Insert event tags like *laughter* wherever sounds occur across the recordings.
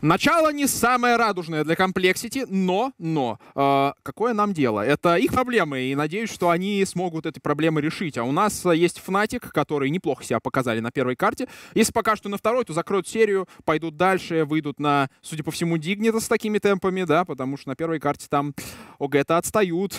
Начало не самое радужное для комплексити, но, но, э, какое нам дело? Это их проблемы, и надеюсь, что они смогут эти проблемы решить. А у нас а, есть Fnatic, который неплохо себя показали на первой карте. Если пока что на второй, то закроют серию, пойдут дальше, выйдут на, судя по всему, Дигнита с такими темпами, да, потому что на первой карте там ОГЭТа отстают,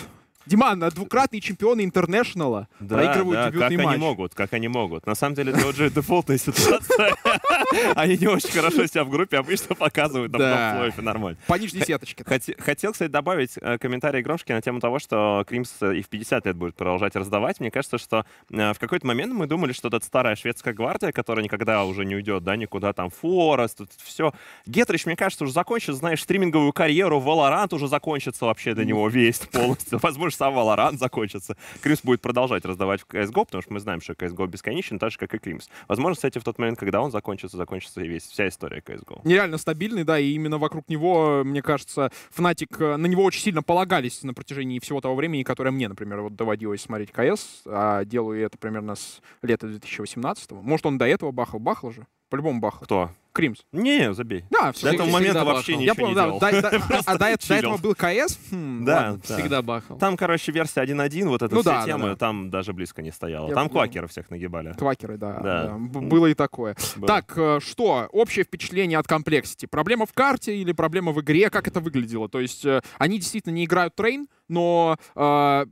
Диман, двукратные чемпионы интернешнала да, проигрывают да, дебютный как матч. они могут, как они могут. На самом деле, это OG дефолтная ситуация. *laughs* Они не очень хорошо себя в группе обычно показывают, на плей нормально. По нижней сеточке. Хотел, кстати, добавить э, комментарий Громшки на тему того, что Кримс э, и в 50 лет будет продолжать раздавать. Мне кажется, что э, в какой-то момент мы думали, что эта старая шведская гвардия, которая никогда уже не уйдет, да, никуда там, Форест, тут все. Гетрич, мне кажется, уже закончит, знаешь, стриминговую карьеру, Valorant уже закончится вообще для него весь полностью. Возможно, нарисовал, а закончится. Крис будет продолжать раздавать в CSGO, потому что мы знаем, что CSGO бесконечен, так же, как и Кримс. Возможно, кстати, в тот момент, когда он закончится, закончится и весь, вся история CSGO. Нереально стабильный, да, и именно вокруг него, мне кажется, Fnatic, э, на него очень сильно полагались на протяжении всего того времени, которое мне, например, вот доводилось смотреть КС, а делаю это примерно с лета 2018 -го. Может, он до этого бахал? Бахал же? По-любому бахал. Кто? Кримс. Не, забей. Да, все. До этого момента вообще бахал. ничего Я помню, не да, делал. Да, да, а до, этого был КС? Хм, да, Всегда бахал. Там, короче, версия 1.1, вот эта ну, вся тема, там даже близко не стояла. там квакеры всех нагибали. Квакеры, да. Было и такое. Так, э, что? Общее впечатление от комплексити. Проблема в карте или проблема в игре? Как это выглядело? То есть э, они действительно не играют трейн, но э,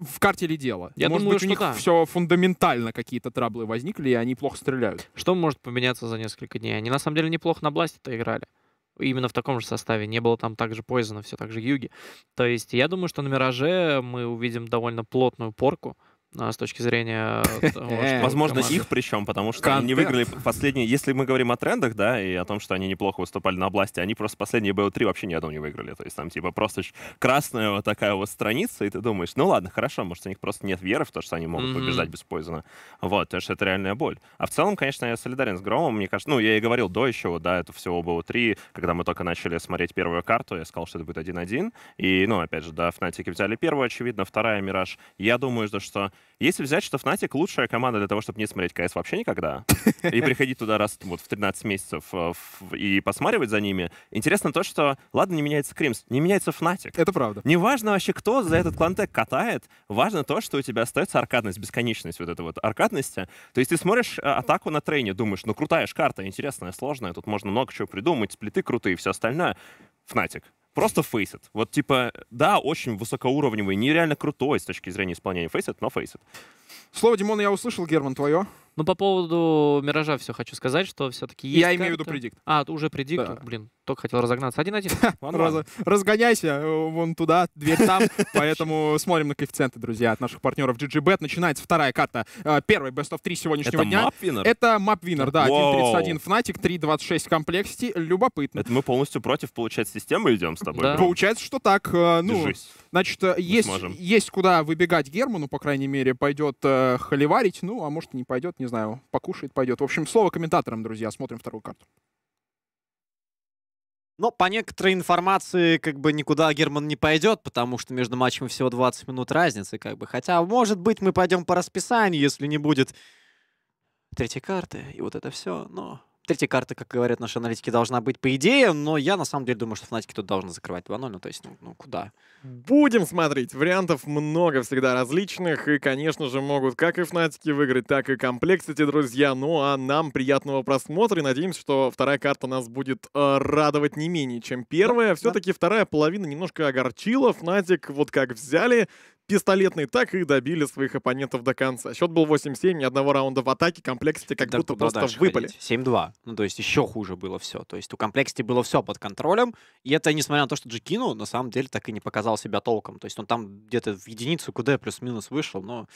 в карте ли дело? Я Может думаю, быть, у них да. все фундаментально какие-то траблы возникли, и они плохо стреляют. Что может поменяться за несколько дней? Они на самом деле неплохо на бласте-то играли. Именно в таком же составе. Не было там также Пойзена, все так же Юги. То есть я думаю, что на Мираже мы увидим довольно плотную порку. А, с точки зрения... *laughs* Возможно, их причем, потому что они не выиграли последние... Если мы говорим о трендах, да, и о том, что они неплохо выступали на области, они просто последние BO3 вообще ни одну не выиграли. То есть там типа просто красная вот такая вот страница, и ты думаешь, ну ладно, хорошо, может, у них просто нет веры в то, что они могут побеждать беспоизно. Вот, то что это реальная боль. А в целом, конечно, я солидарен с Громом, мне кажется, ну, я и говорил до еще, да, это всего BO3, когда мы только начали смотреть первую карту, я сказал, что это будет 1-1, и, ну, опять же, да, Фнатики взяли первую, очевидно, вторая Мираж. Я думаю, что если взять, что Fnatic лучшая команда для того, чтобы не смотреть КС вообще никогда, *laughs* и приходить туда раз вот, в 13 месяцев э, и посматривать за ними, интересно то, что, ладно, не меняется Кримс, не меняется Fnatic. Это правда. Не важно вообще, кто за этот клантек катает, важно то, что у тебя остается аркадность, бесконечность вот этой вот аркадности. То есть ты смотришь э, атаку на трейне, думаешь, ну крутая же карта, интересная, сложная, тут можно много чего придумать, сплиты крутые все остальное. Фнатик. Просто фейсит. Вот типа, да, очень высокоуровневый, нереально крутой с точки зрения исполнения фейсит, но фейсит. Слово Димона я услышал, Герман, твое. Ну по поводу «Миража» все хочу сказать, что все-таки есть Я карты. имею в виду «Предикт». А, уже «Предикт», да. блин, только хотел разогнаться. Один-один. *laughs* разгоняйся э, вон туда, дверь там. *laughs* Поэтому смотрим на коэффициенты, друзья, от наших партнеров GGBet. Начинается вторая карта. Э, Первый Best of 3 сегодняшнего дня. Это дня. Map Это Map Winner, да. 1.31 Fnatic, 3.26 комплексити. Любопытно. Это мы полностью против, получается, системы идем с тобой. Получается, что так. Э, ну, Держись. Значит, есть, есть куда выбегать Герману, по крайней мере, пойдет э, холиварить. Ну, а может, не пойдет, не знаю, покушает, пойдет. В общем, слово комментаторам, друзья. Смотрим вторую карту. Но по некоторой информации, как бы никуда Герман не пойдет, потому что между матчами всего 20 минут разницы, как бы. Хотя, может быть, мы пойдем по расписанию, если не будет третьей карты и вот это все, но третья карта, как говорят наши аналитики, должна быть по идее, но я на самом деле думаю, что Фнатики тут должны закрывать 2-0, ну то есть, ну, ну куда? Будем смотреть. Вариантов много всегда различных, и, конечно же, могут как и Фнатики выиграть, так и комплексити, друзья. Ну а нам приятного просмотра, и надеемся, что вторая карта нас будет э, радовать не менее, чем первая. Да, Все-таки да. вторая половина немножко огорчила. Фнатик вот как взяли, пистолетный так и добили своих оппонентов до конца. Счет был 8-7, ни одного раунда в атаке, комплексити как так будто просто выпали. 7-2. Ну, то есть еще хуже было все. То есть у комплексити было все под контролем, и это несмотря на то, что Джикину на самом деле так и не показал себя толком. То есть он там где-то в единицу КД плюс-минус вышел, но...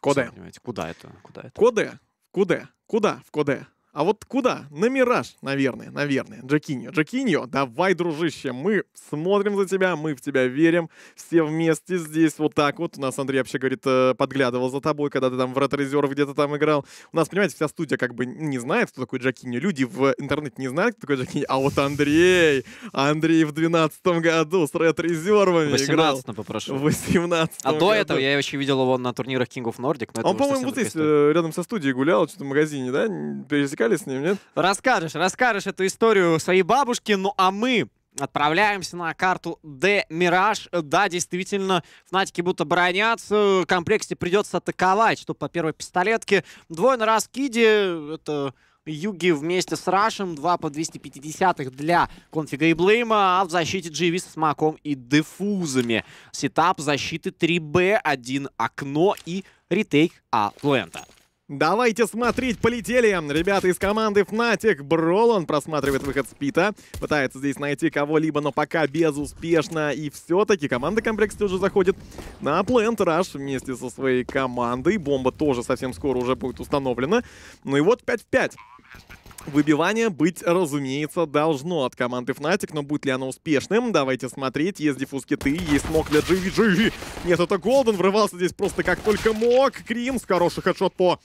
Коде. Куда это? Куда это? Коде? Куда? Куда в Коде? А вот куда? На Мираж, наверное, наверное. Джакиньо, Джакиньо, давай, дружище, мы смотрим за тебя, мы в тебя верим. Все вместе здесь вот так вот. У нас Андрей вообще, говорит, э, подглядывал за тобой, когда ты там в Ретрезерв где-то там играл. У нас, понимаете, вся студия как бы не знает, кто такой Джакиньо. Люди в интернете не знают, кто такой Джакиньо. А вот Андрей, Андрей в 12 году с Ретрезервами 18 играл. попрошу. В 18 А до этого я вообще видел его на турнирах King of Nordic. Но а Он, по-моему, вот здесь, э, рядом со студией гулял, что-то в магазине, да? пересекал гуляли с ним, нет? Расскажешь, расскажешь эту историю своей бабушке, ну а мы Отправляемся на карту Д Мираж. Да, действительно, Фнатики будто бронятся. В комплекте придется атаковать, что по первой пистолетке. Двое на раскиде. Это Юги вместе с Рашем. Два по 250-х для конфига и Блейма. А в защите Дживис с Маком и Дефузами. Сетап защиты 3Б, 1 окно и ретейк А Луэнта. Давайте смотреть, полетели! Ребята из команды Fnatic, Бролан просматривает выход Спита, пытается здесь найти кого-либо, но пока безуспешно. И все-таки команда комплекте уже заходит на плент Rush вместе со своей командой. Бомба тоже совсем скоро уже будет установлена. Ну и вот 5 в 5. Выбивание быть, разумеется, должно от команды Fnatic, но будет ли оно успешным? Давайте смотреть. Есть диффуз киты, есть смог для GVG. Нет, это Голден врывался здесь просто как только мог. Крим с хороший хедшот по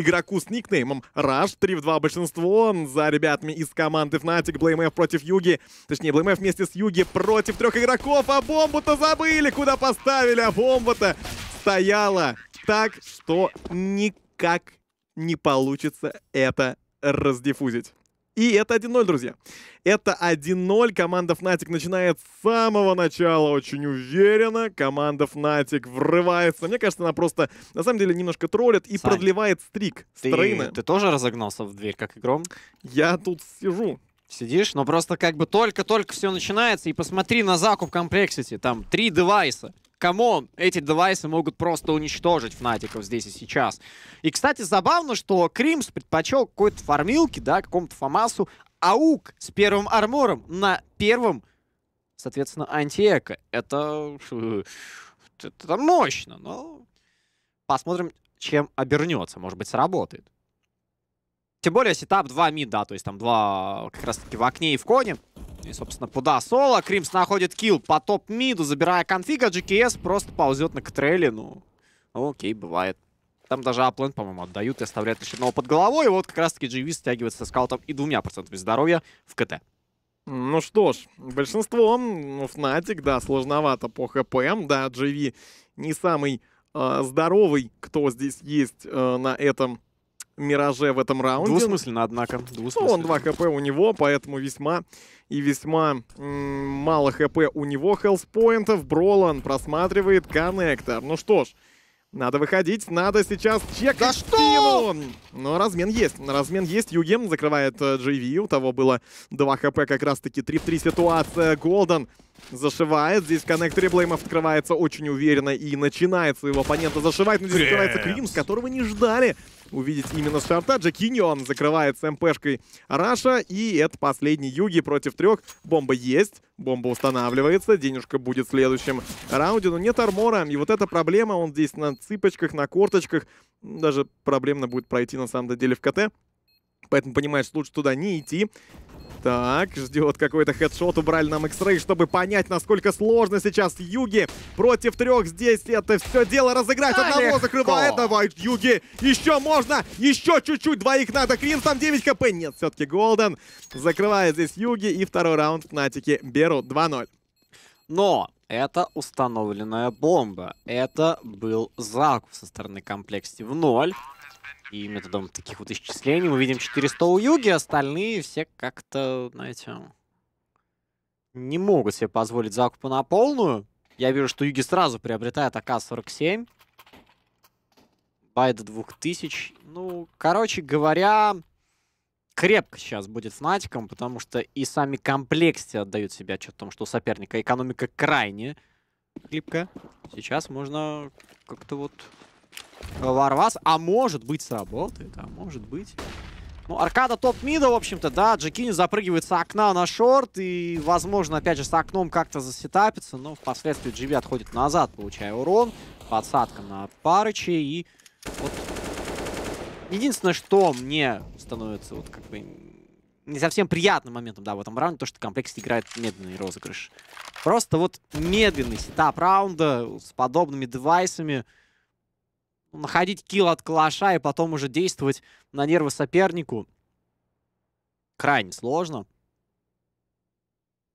игроку с никнеймом Rush. 3 в 2 большинство за ребятами из команды Fnatic. BlameF против Юги. Точнее, BlameF вместе с Юги против трех игроков. А бомбу-то забыли! Куда поставили? А бомба-то стояла так, что никак не получится это раздифузить. И это 1-0, друзья. Это 1-0. Команда Fnatic начинает с самого начала очень уверенно. Команда Fnatic врывается. Мне кажется, она просто, на самом деле, немножко троллит и Сань, продлевает стрик ты, стрейна. Ты тоже разогнался в дверь, как игром? Я тут сижу. Сидишь, но просто как бы только-только все начинается, и посмотри на закуп комплексе, там три девайса. Камон, эти девайсы могут просто уничтожить фнатиков здесь и сейчас. И, кстати, забавно, что Кримс предпочел какой-то фармилке, да, какому-то Фомасу, аук с первым армором на первом, соответственно, антиэко. Это... Это мощно, но... Посмотрим, чем обернется. Может быть, сработает. Тем более, сетап 2 мид, да, то есть там два как раз-таки в окне и в коне. И, собственно, куда соло. Кримс находит килл по топ-миду, забирая конфига. GKS просто ползет на Катреле. Ну, окей, бывает. Там даже аплент, по-моему, отдают и оставляют лишь одного под головой. И вот как раз-таки GV стягивается со скаутом и двумя процентами здоровья в КТ. Ну что ж, большинство, ну, Фнатик, да, сложновато по ХПМ да, GV не самый э, здоровый, кто здесь есть э, на этом Мираже в этом раунде. Двусмысленно, однако. Двусмысленно. Ну, он 2 хп у него, поэтому весьма и весьма мало хп у него хелспоинтов. Бролан просматривает коннектор. Ну что ж, надо выходить, надо сейчас чекать да Что? Но размен есть. Размен есть. Югем закрывает э, JV. У того было 2 хп как раз-таки. 3 в 3 ситуация. Голден зашивает. Здесь коннектор Блеймов открывается очень уверенно и начинает своего оппонента зашивать. Но здесь открывается Кримс, которого не ждали увидеть именно Шарта. Джакиньо закрывает с МПшкой Раша. И это последний Юги против трех. Бомба есть. Бомба устанавливается. Денежка будет в следующем раунде. Но нет армора. И вот эта проблема. Он здесь на цыпочках, на корточках. Даже проблемно будет пройти на самом деле в КТ. Поэтому понимаешь, что лучше туда не идти. Так, ждет какой-то хедшот. Убрали нам X-Ray, чтобы понять, насколько сложно сейчас Юги против трех здесь. Это все дело разыграть. А Одного легко. закрывает. Давай, Юги. Еще можно. Еще чуть-чуть. Двоих надо. Кримс там 9 хп. Нет, все-таки Голден закрывает здесь Юги. И второй раунд Натики берут 2-0. Но это установленная бомба. Это был закуп со стороны комплексии в ноль. И методом таких вот исчислений мы видим 400 у Юги, остальные все как-то, знаете, не могут себе позволить закупу на полную. Я вижу, что Юги сразу приобретает АК-47. байда 2000. Ну, короче говоря, крепко сейчас будет Фнатиком, потому что и сами комплексы отдают себя отчет в том, что у соперника экономика крайне хлипкая. Сейчас можно как-то вот Варвас. А может быть сработает, а может быть... Ну, аркада топ-мида, в общем-то, да. Джекини запрыгивает с окна на шорт. И, возможно, опять же, с окном как-то засетапится. Но впоследствии Дживи отходит назад, получая урон. Подсадка на Парыча. И вот... Единственное, что мне становится вот как бы не совсем приятным моментом, да, в этом раунде, то, что комплекс играет медленный розыгрыш. Просто вот медленный сетап раунда с подобными девайсами находить килл от калаша и потом уже действовать на нервы сопернику крайне сложно.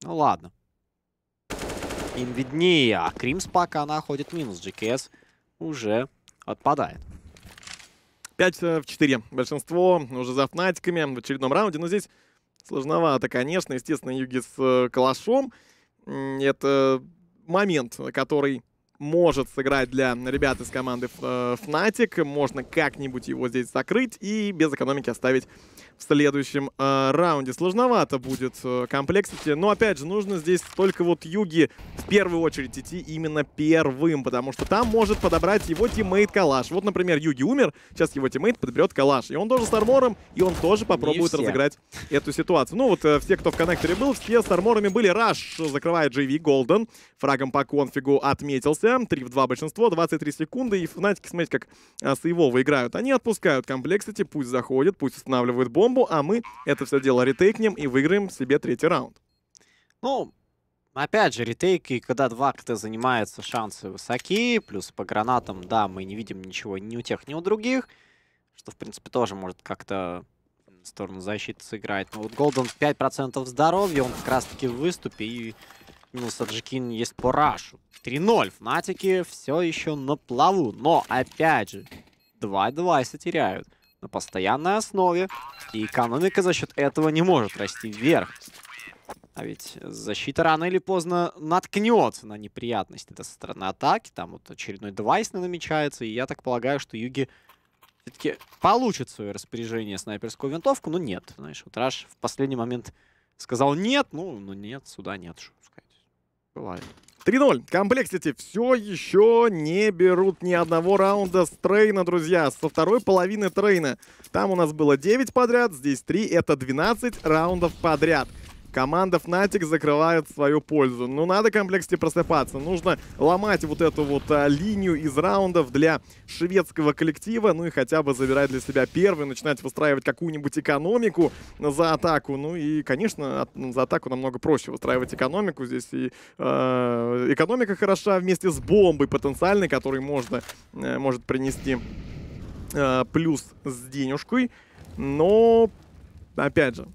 Ну ладно. Им виднее, а Кримс пока она ходит минус. GKS уже отпадает. 5 в 4. Большинство уже за фнатиками в очередном раунде. Но здесь сложновато, конечно. Естественно, Юги с э, калашом. Это момент, который может сыграть для ребят из команды э, Fnatic. Можно как-нибудь его здесь закрыть и без экономики оставить в следующем э, раунде. Сложновато будет э, комплексити, но опять же, нужно здесь только вот Юги в первую очередь идти именно первым, потому что там может подобрать его тиммейт Калаш. Вот, например, Юги умер, сейчас его тиммейт подберет Калаш, и он тоже с армором, и он тоже попробует разыграть эту ситуацию. Ну вот э, все, кто в коннекторе был, все с арморами были. Раш закрывает JV Golden, фрагом по конфигу отметился, 3 в 2 большинство, 23 секунды, и Фнатики, смотрите, как э, с его играют. Они отпускают комплексити, пусть заходит, пусть устанавливает бомб, комбу, а мы это все дело ретейкнем и выиграем себе третий раунд. Ну, опять же, ретейки, когда 2 КТ занимается, шансы высоки. Плюс по гранатам, да, мы не видим ничего ни у тех, ни у других. Что, в принципе, тоже может как-то в сторону защиты сыграть. Но вот Голден 5% здоровья, он как раз-таки в выступе. И минус Аджикин есть по рашу. 3-0. Фнатики все еще на плаву. Но, опять же, два девайса теряют на постоянной основе. И экономика за счет этого не может расти вверх. А ведь защита рано или поздно наткнется на неприятность неприятности со стороны атаки. Там вот очередной девайс намечается. И я так полагаю, что Юги все-таки получит свое распоряжение снайперскую винтовку. Но нет. Знаешь, вот Раш в последний момент сказал нет. Ну, ну нет, сюда нет, что сказать. Бывает. 3-0. Комплексити все еще не берут ни одного раунда с трейна, друзья. Со второй половины трейна. Там у нас было 9 подряд, здесь 3. Это 12 раундов подряд. Команда Fnatic закрывает свою пользу. Но ну, надо комплексте просыпаться. Нужно ломать вот эту вот а, линию из раундов для шведского коллектива. Ну и хотя бы забирать для себя первый, начинать выстраивать какую-нибудь экономику за атаку. Ну и, конечно, от, за атаку намного проще выстраивать экономику. Здесь и э, экономика хороша вместе с бомбой потенциальной, которой можно, э, может принести э, плюс с денежкой. Но, опять же,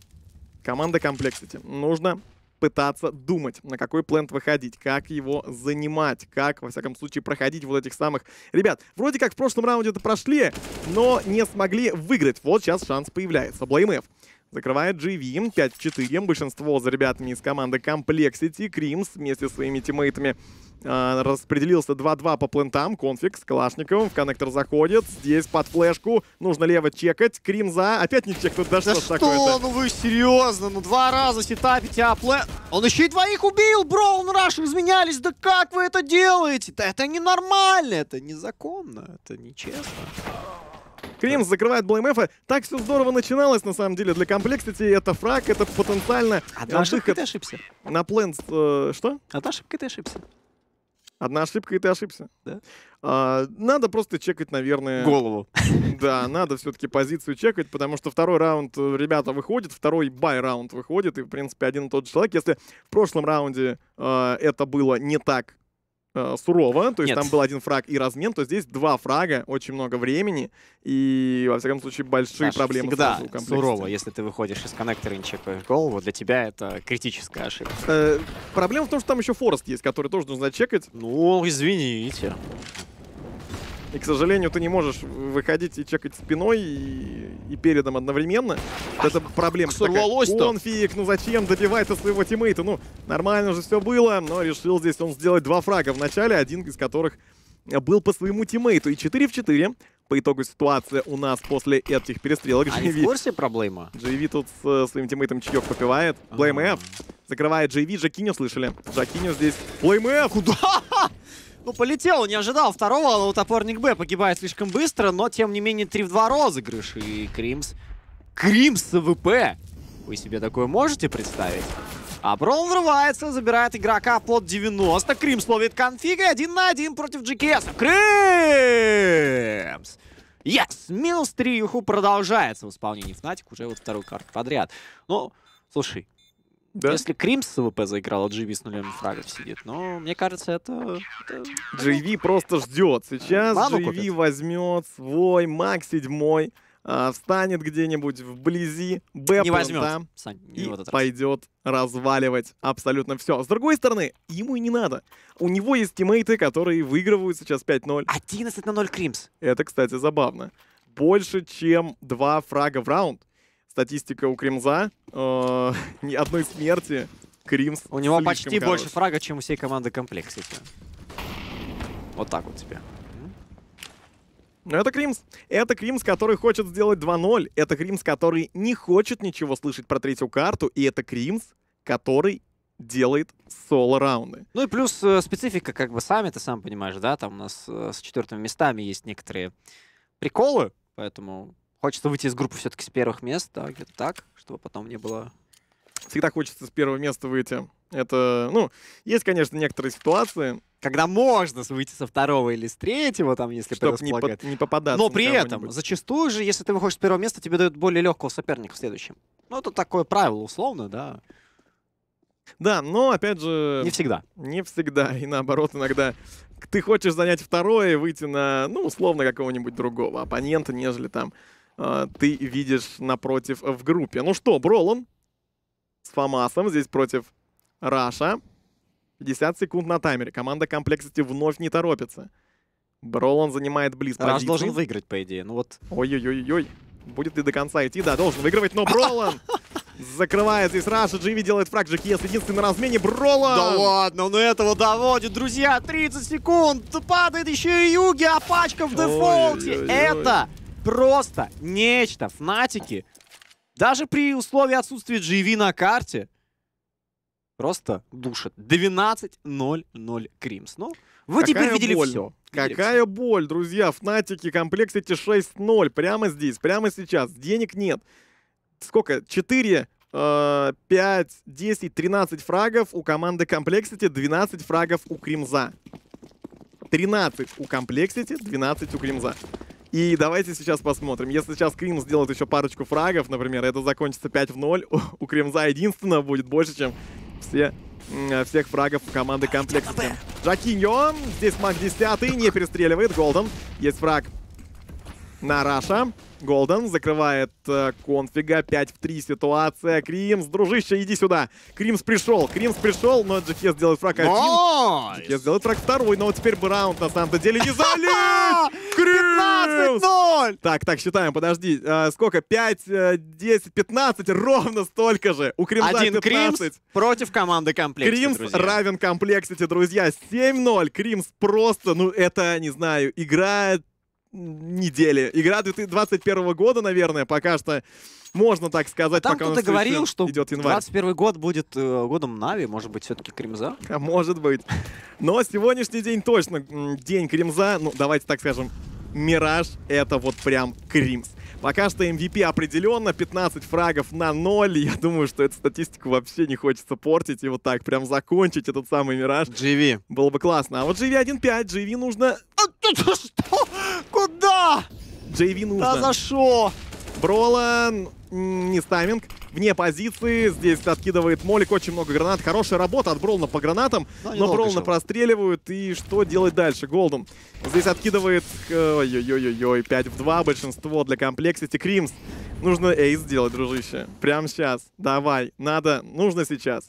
Команда Complexity. Нужно пытаться думать, на какой плент выходить, как его занимать, как, во всяком случае, проходить вот этих самых... Ребят, вроде как в прошлом раунде это прошли, но не смогли выиграть. Вот сейчас шанс появляется. Блеймэф Закрывает GV, 5-4. Большинство за ребятами из команды Complexity. Кримс вместе с своими тиммейтами э, распределился 2-2 по плентам. Конфиг с Калашниковым в коннектор заходит. Здесь под флешку. Нужно лево чекать. Кримза. Опять не чек тут. Да, что, что такое -то? Ну вы серьезно? Ну два раза сетапите апле... Он еще и двоих убил, бро! Он раш изменялись. Да как вы это делаете? Да это ненормально. Это незаконно. Это нечестно. Кримс закрывает Блэймэфа. Так все здорово начиналось, на самом деле, для комплексити. Это фраг, это потенциально... А одна ошибка ты ошибся. На плент... Э, что? Одна ошибка ты ошибся. Одна ошибка, и ты ошибся. Да. А, надо просто чекать, наверное... Голову. *laughs* Да, надо все-таки позицию чекать, потому что второй раунд э, ребята выходит, второй бай-раунд выходит, и, в принципе, один и тот же человек. Если в прошлом раунде э, это было не так Э, сурово, то есть Нет. там был один фраг и размен, то здесь два фрага, очень много времени, и, во всяком случае, большие Саша, проблемы всегда сурово, если ты выходишь из коннектора и не чекаешь голову, для тебя это критическая ошибка. Э, проблема в том, что там еще Форест есть, который тоже нужно зачекать. Ну, извините. И, к сожалению, ты не можешь выходить и чекать спиной и, и передом одновременно. Это проблема сорвалось такая. Конфиг, ну зачем добивается своего тиммейта? Ну, нормально же все было, но решил здесь он сделать два фрага в начале, один из которых был по своему тиммейту. И 4 в 4 по итогу ситуация у нас после этих перестрелок. А JV. в курсе проблема? JV тут с своим тиммейтом чаек попивает. Blame а. Закрывает JV, Джакиню слышали. Джакиню здесь. Blame Куда? Ну, полетел, не ожидал второго, но топорник Б погибает слишком быстро, но, тем не менее, 3 в 2 розыгрыш. И Кримс... Кримс ВП! Вы себе такое можете представить? А Брон врывается, забирает игрока под 90. Кримс ловит конфиг и один на один против GKS. Кримс! Yes! Минус 3 юху продолжается в исполнении Фнатик уже вот вторую карту подряд. Ну, слушай, да? Если Кримс с ВП заиграл, а GV с нулем фрагов сидит. Но ну, мне кажется, это... это... GV просто ждет. Сейчас Ману GV купит. возьмет свой маг седьмой, а, встанет где-нибудь вблизи Б не возьмет, да, Сань, не и вот пойдет разваливать абсолютно все. С другой стороны, ему и не надо. У него есть тиммейты, которые выигрывают сейчас 5-0. 11 на 0 Кримс. Это, кстати, забавно. Больше, чем два фрага в раунд статистика у Кримза. Э, *laughs* ни одной смерти. Кримс У него почти хорош. больше фрага, чем у всей команды комплексити. Вот так вот тебе. Но ну, это Кримс. Это Кримс, который хочет сделать 2-0. Это Кримс, который не хочет ничего слышать про третью карту. И это Кримс, который делает соло-раунды. Ну и плюс э, специфика, как бы сами, ты сам понимаешь, да, там у нас э, с четвертыми местами есть некоторые приколы, поэтому Хочется выйти из группы все-таки с первых мест, да, где-то так, чтобы потом не было... Всегда хочется с первого места выйти. Это, ну, есть, конечно, некоторые ситуации. Когда можно выйти со второго или с третьего, там, если Чтобы не, по не попадаться. Но при этом, зачастую же, если ты выходишь с первого места, тебе дают более легкого соперника в следующем. Ну, это такое правило, условно, да. Да, но, опять же... Не всегда. Не всегда. И наоборот, иногда ты хочешь занять второе и выйти на, ну, условно, какого-нибудь другого оппонента, нежели там а, ты видишь напротив в группе. Ну что, Бролан с Фомасом здесь против Раша. 50 секунд на таймере. Команда Complexity вновь не торопится. Бролан занимает близ Раш позиции. должен выиграть, по идее. Ну вот. Ой-ой-ой-ой. Будет ли до конца идти? Да, должен выигрывать, но Бролан закрывает здесь Раша. Дживи делает фраг. GKS единственный на размене. Бролан! Да ладно, он этого доводит. Друзья, 30 секунд. Падает еще и Юги, а пачка в дефолте. Ой -ой -ой. Это просто нечто. Фнатики, даже при условии отсутствия GV на карте, просто душат. 12-0-0 Кримс. Ну, вы Какая теперь видели боль. все. Какая боль, друзья. Фнатики, комплексити 6-0. Прямо здесь, прямо сейчас. Денег нет. Сколько? 4 5, 10, 13 фрагов у команды Complexity, 12 фрагов у Кримза. 13 у Complexity, 12 у Кримза. И давайте сейчас посмотрим. Если сейчас Кримс сделает еще парочку фрагов, например, это закончится 5 в 0, *laughs* у, у Кримза единственного будет больше, чем все, э, всех фрагов команды Комплекса. Жакиньо, здесь маг 10 не перестреливает, Голден. Есть фраг на Раша. Голден закрывает э, конфига. 5 в 3 ситуация. Кримс, дружище, иди сюда. Кримс пришел. Кримс пришел, но Джекес делает фраг один. Nice. Джекес делает фраг второй, но вот теперь бы раунд на самом-то деле не *laughs* залить! Кримс! 15-0! Так, так, считаем, подожди. Э, сколько? 5, э, 10, 15. Ровно столько же. У Кримса Один 15. Кримс против команды Комплексити, Кримс друзья. равен Комплексити, друзья. 7-0. Кримс просто, ну это, не знаю, играет недели. Игра 2021 года, наверное, пока что можно так сказать. Там кто-то говорил, что идет январь. 21 год будет э, годом Нави, может быть, все-таки Кремза? А может быть. Но сегодняшний день точно день Кремза. Ну, давайте так скажем, Мираж — это вот прям Кримс. Пока что MVP определенно, 15 фрагов на 0. Я думаю, что эту статистику вообще не хочется портить и вот так прям закончить этот самый Мираж. GV. Было бы классно. А вот GV 1.5, GV нужно... *laughs* Что? Куда? Джейви нужно. Да за шо? Бролан, не стайминг. Вне позиции, здесь откидывает Молик, очень много гранат. Хорошая работа от Бролана по гранатам, да, но Бролна шел. простреливают. И что делать дальше? Голден здесь откидывает... Э, Ой-ой-ой-ой, 5 в 2, большинство для комплексити. Кримс, нужно эйс сделать, дружище. Прямо сейчас, давай, надо, нужно сейчас.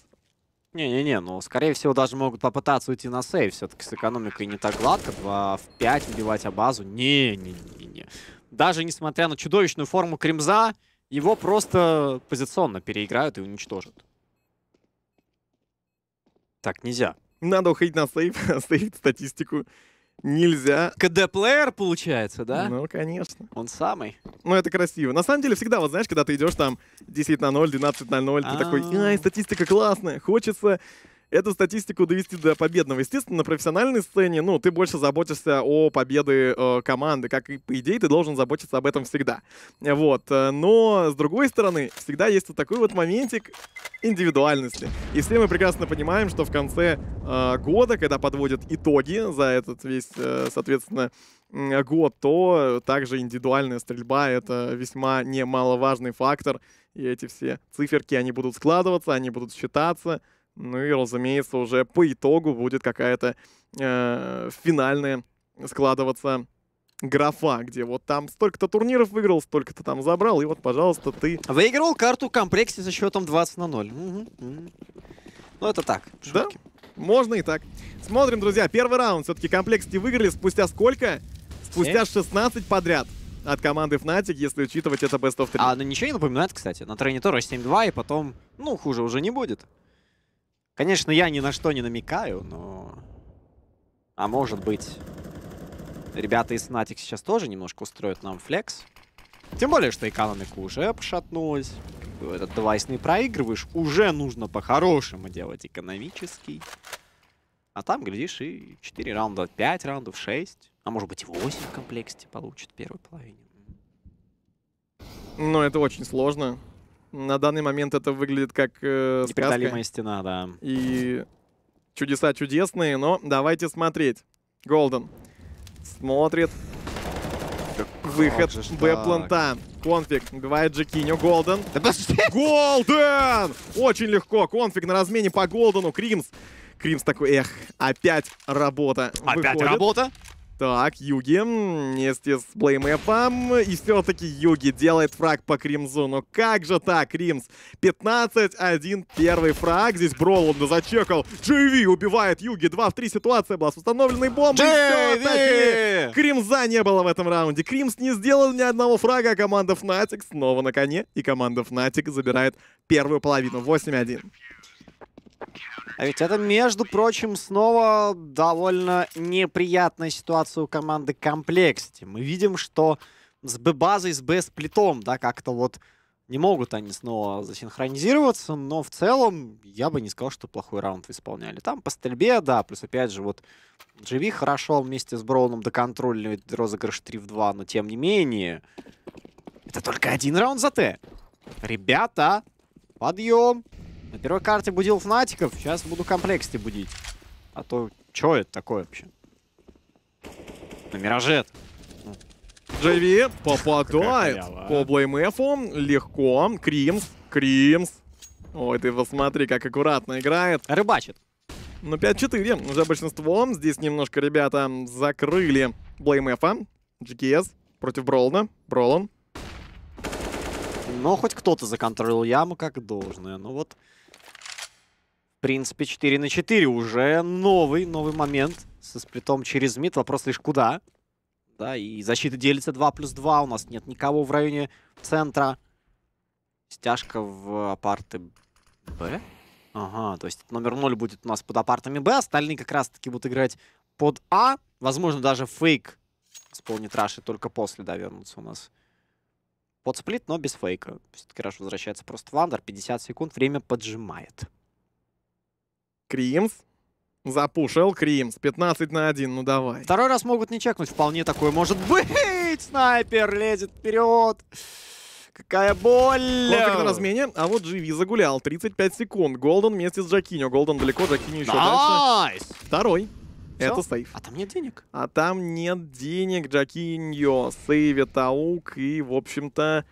Не-не-не, ну, скорее всего, даже могут попытаться уйти на сейв. Все-таки с экономикой не так гладко. 2 в 5 убивать о Не-не-не-не. Даже несмотря на чудовищную форму Кремза, его просто позиционно переиграют и уничтожат. Так нельзя. Надо уходить на сейв, *laughs* сейвить статистику. Нельзя. КД-плеер получается, да? Ну, конечно. Он самый. Ну, это красиво. На самом деле, всегда, вот знаешь, когда ты идешь там 10 на 0, 12 на 0, а -а -а. ты такой, ай, статистика классная, хочется эту статистику довести до победного. Естественно, на профессиональной сцене, ну, ты больше заботишься о победы э, команды, как и по идее ты должен заботиться об этом всегда. Вот. Э, но, с другой стороны, всегда есть вот такой вот моментик индивидуальности. И все мы прекрасно понимаем, что в конце э, года, когда подводят итоги за этот весь, э, соответственно, год, то также индивидуальная стрельба — это весьма немаловажный фактор. И эти все циферки, они будут складываться, они будут считаться — ну и, разумеется, уже по итогу будет какая-то э, финальная складываться графа, где вот там столько-то турниров выиграл, столько-то там забрал, и вот, пожалуйста, ты... Выиграл карту комплексе за счетом 20 на 0. Угу. Ну, это так. Да? Можно и так. Смотрим, друзья, первый раунд. Все-таки комплексити выиграли спустя сколько? Спустя 16 подряд от команды Fnatic, если учитывать это Best of 3. А, ну ничего не напоминает, кстати. На тройне тоже 7-2, и потом, ну, хуже уже не будет. Конечно, я ни на что не намекаю, но... А может быть... Ребята из Fnatic сейчас тоже немножко устроят нам флекс. Тем более, что экономика уже пошатнулась. Этот девайсный проигрываешь, уже нужно по-хорошему делать экономический. А там, глядишь, и 4 раунда, 5 раундов, 6. А может быть, 8 в комплекте получит первую половину. половине. Но это очень сложно. На данный момент это выглядит как э, сказка. стена, да. И чудеса чудесные, но давайте смотреть. Голден смотрит. Так, Выход Б-планта. А. Конфиг убивает Джекиню. Голден. Голден! Очень легко. Конфиг на размене по Голдену. Кримс. Кримс такой, эх, опять работа. Опять выходит. работа? Так, Юги, вместе с блеймэпом. И все-таки Юги делает фраг по Кримзу. Но ну Как же так, Кримс? 15-1, первый фраг. Здесь Броланда зачекал. JV убивает Юги. 2 в 3 ситуация была с установленной бомбой. Все-таки Кримза не было в этом раунде. Кримс не сделал ни одного фрага, а команда Fnatic снова на коне. И команда Fnatic забирает первую половину. 8-1. А ведь это, между прочим, снова довольно неприятная ситуация у команды Комплексти. Мы видим, что с Б-базой, с Б-сплитом, да, как-то вот не могут они снова засинхронизироваться, но в целом я бы не сказал, что плохой раунд исполняли. Там по стрельбе, да, плюс опять же вот Живи хорошо вместе с Броуном доконтролирует розыгрыш 3 в 2, но тем не менее, это только один раунд за Т. Ребята, подъем! На первой карте будил фнатиков, сейчас буду комплексти будить. А то, что это такое вообще? На миражет. -то. Джейви попадает по блеймэфу. Легко. Кримс. Кримс. Ой, ты посмотри, как аккуратно играет. Рыбачит. Ну, 5-4 уже большинство. Здесь немножко ребята закрыли блеймэфа. GKS против Бролна. Бролан. Но хоть кто-то законтролил яму как должное. Ну вот... В принципе, 4 на 4 уже новый, новый момент со сплитом через мид. Вопрос лишь куда. Да, и защита делится 2 плюс 2. У нас нет никого в районе центра. Стяжка в апарты Б. Ага, то есть номер 0 будет у нас под апартами Б. Остальные как раз-таки будут играть под А. Возможно, даже фейк исполнит Раши только после, да, вернутся у нас под сплит, но без фейка. Все-таки Раш возвращается просто в андер. 50 секунд, время поджимает. Кримс. Запушил Кримс. 15 на 1, ну давай. Второй раз могут не чекнуть. Вполне такое может быть. Снайпер лезет вперед. Какая боль! Конфиг на размене, а вот Живи загулял. 35 секунд. Голден вместе с Джакиньо. Голден далеко, Джакиньо еще nice! дальше. Второй. Все? Это сейф. А там нет денег. А там нет денег, Джакиньо. Сейвит Аук и, в общем-то,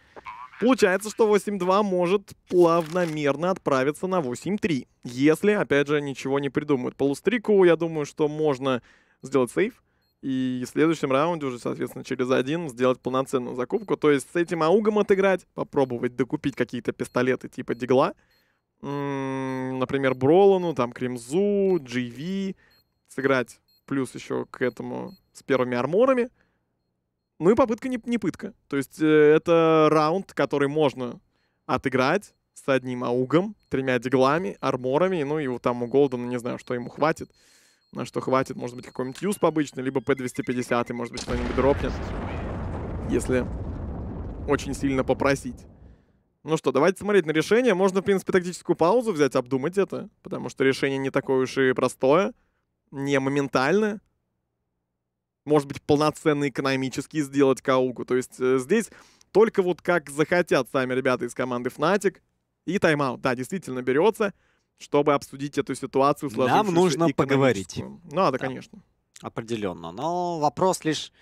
Получается, что 8-2 может плавномерно отправиться на 8-3. Если, опять же, ничего не придумают. По лустрику, я думаю, что можно сделать сейф. И в следующем раунде уже, соответственно, через один сделать полноценную закупку. То есть с этим аугом отыграть, попробовать докупить какие-то пистолеты типа Дигла. Например, Бролану, там Кремзу, GV. Сыграть плюс еще к этому с первыми арморами. Ну и попытка не, не пытка. То есть э, это раунд, который можно отыграть с одним аугом, тремя диглами, арморами, ну и вот там у Голдена, не знаю, что ему хватит. На что хватит, может быть, какой-нибудь юз обычный, либо P250, и, может быть, что нибудь дропнет, если очень сильно попросить. Ну что, давайте смотреть на решение. Можно, в принципе, тактическую паузу взять, обдумать это, потому что решение не такое уж и простое, не моментальное может быть, полноценно экономически сделать Каугу. То есть э, здесь только вот как захотят сами ребята из команды Fnatic. И тайм-аут, да, действительно берется, чтобы обсудить эту ситуацию Нам нужно поговорить. Надо, ну, да. конечно. Определенно. Но вопрос лишь,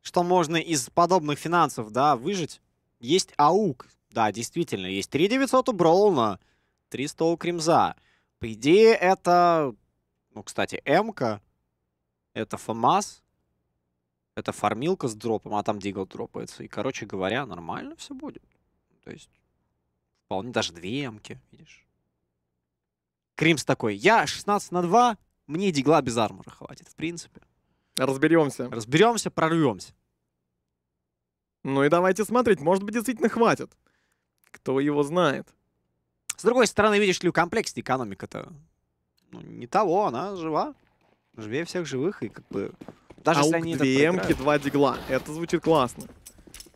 что можно из подобных финансов, да, выжить. Есть АУК. Да, действительно, есть 3900 у Броуна, 300 у Кримза. По идее, это... Ну, кстати, МК, это ФАМАС, это фармилка с дропом, а там дигл дропается. И, короче говоря, нормально все будет. То есть, вполне даже две эмки, видишь. Кримс такой, я 16 на 2, мне дигла без армора хватит, в принципе. Разберемся. Разберемся, прорвемся. Ну и давайте смотреть, может быть, действительно хватит. Кто его знает. С другой стороны, видишь ли, у комплекс экономика-то ну, не того, она жива. Живее всех живых, и как бы даже Аук, если они эмки, два дигла. Это звучит классно.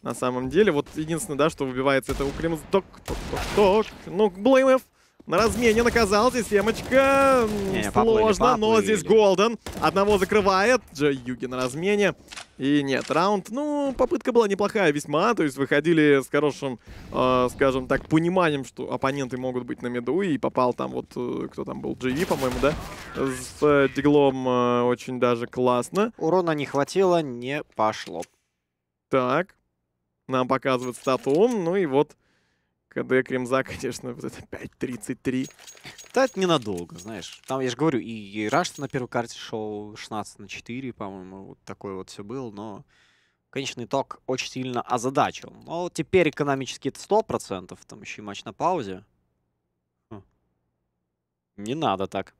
На самом деле, вот единственное, да, что выбивается, это у Кремс... Ток, ток, ток, ток. Ну, Блеймов на размене наказал. Здесь эмочка. Не, Сложно, поплыли, поплыли. но здесь Голден. Одного закрывает. Джо Юги на размене. И нет, раунд, ну, попытка была неплохая весьма, то есть выходили с хорошим, э, скажем так, пониманием, что оппоненты могут быть на меду, и попал там вот, э, кто там был, Джи, по-моему, да, с э, диглом э, очень даже классно. Урона не хватило, не пошло. Так, нам показывают статум, ну и вот КД Кремза, *laughs* конечно, вот это 5.33. Да, это ненадолго, знаешь. Там, я же говорю, и, и Раш на первой карте шел 16 на 4, по-моему, вот такое вот все было, но конечный итог очень сильно озадачил. Но теперь экономически это 100%, там еще и матч на паузе. Хм. Не надо так.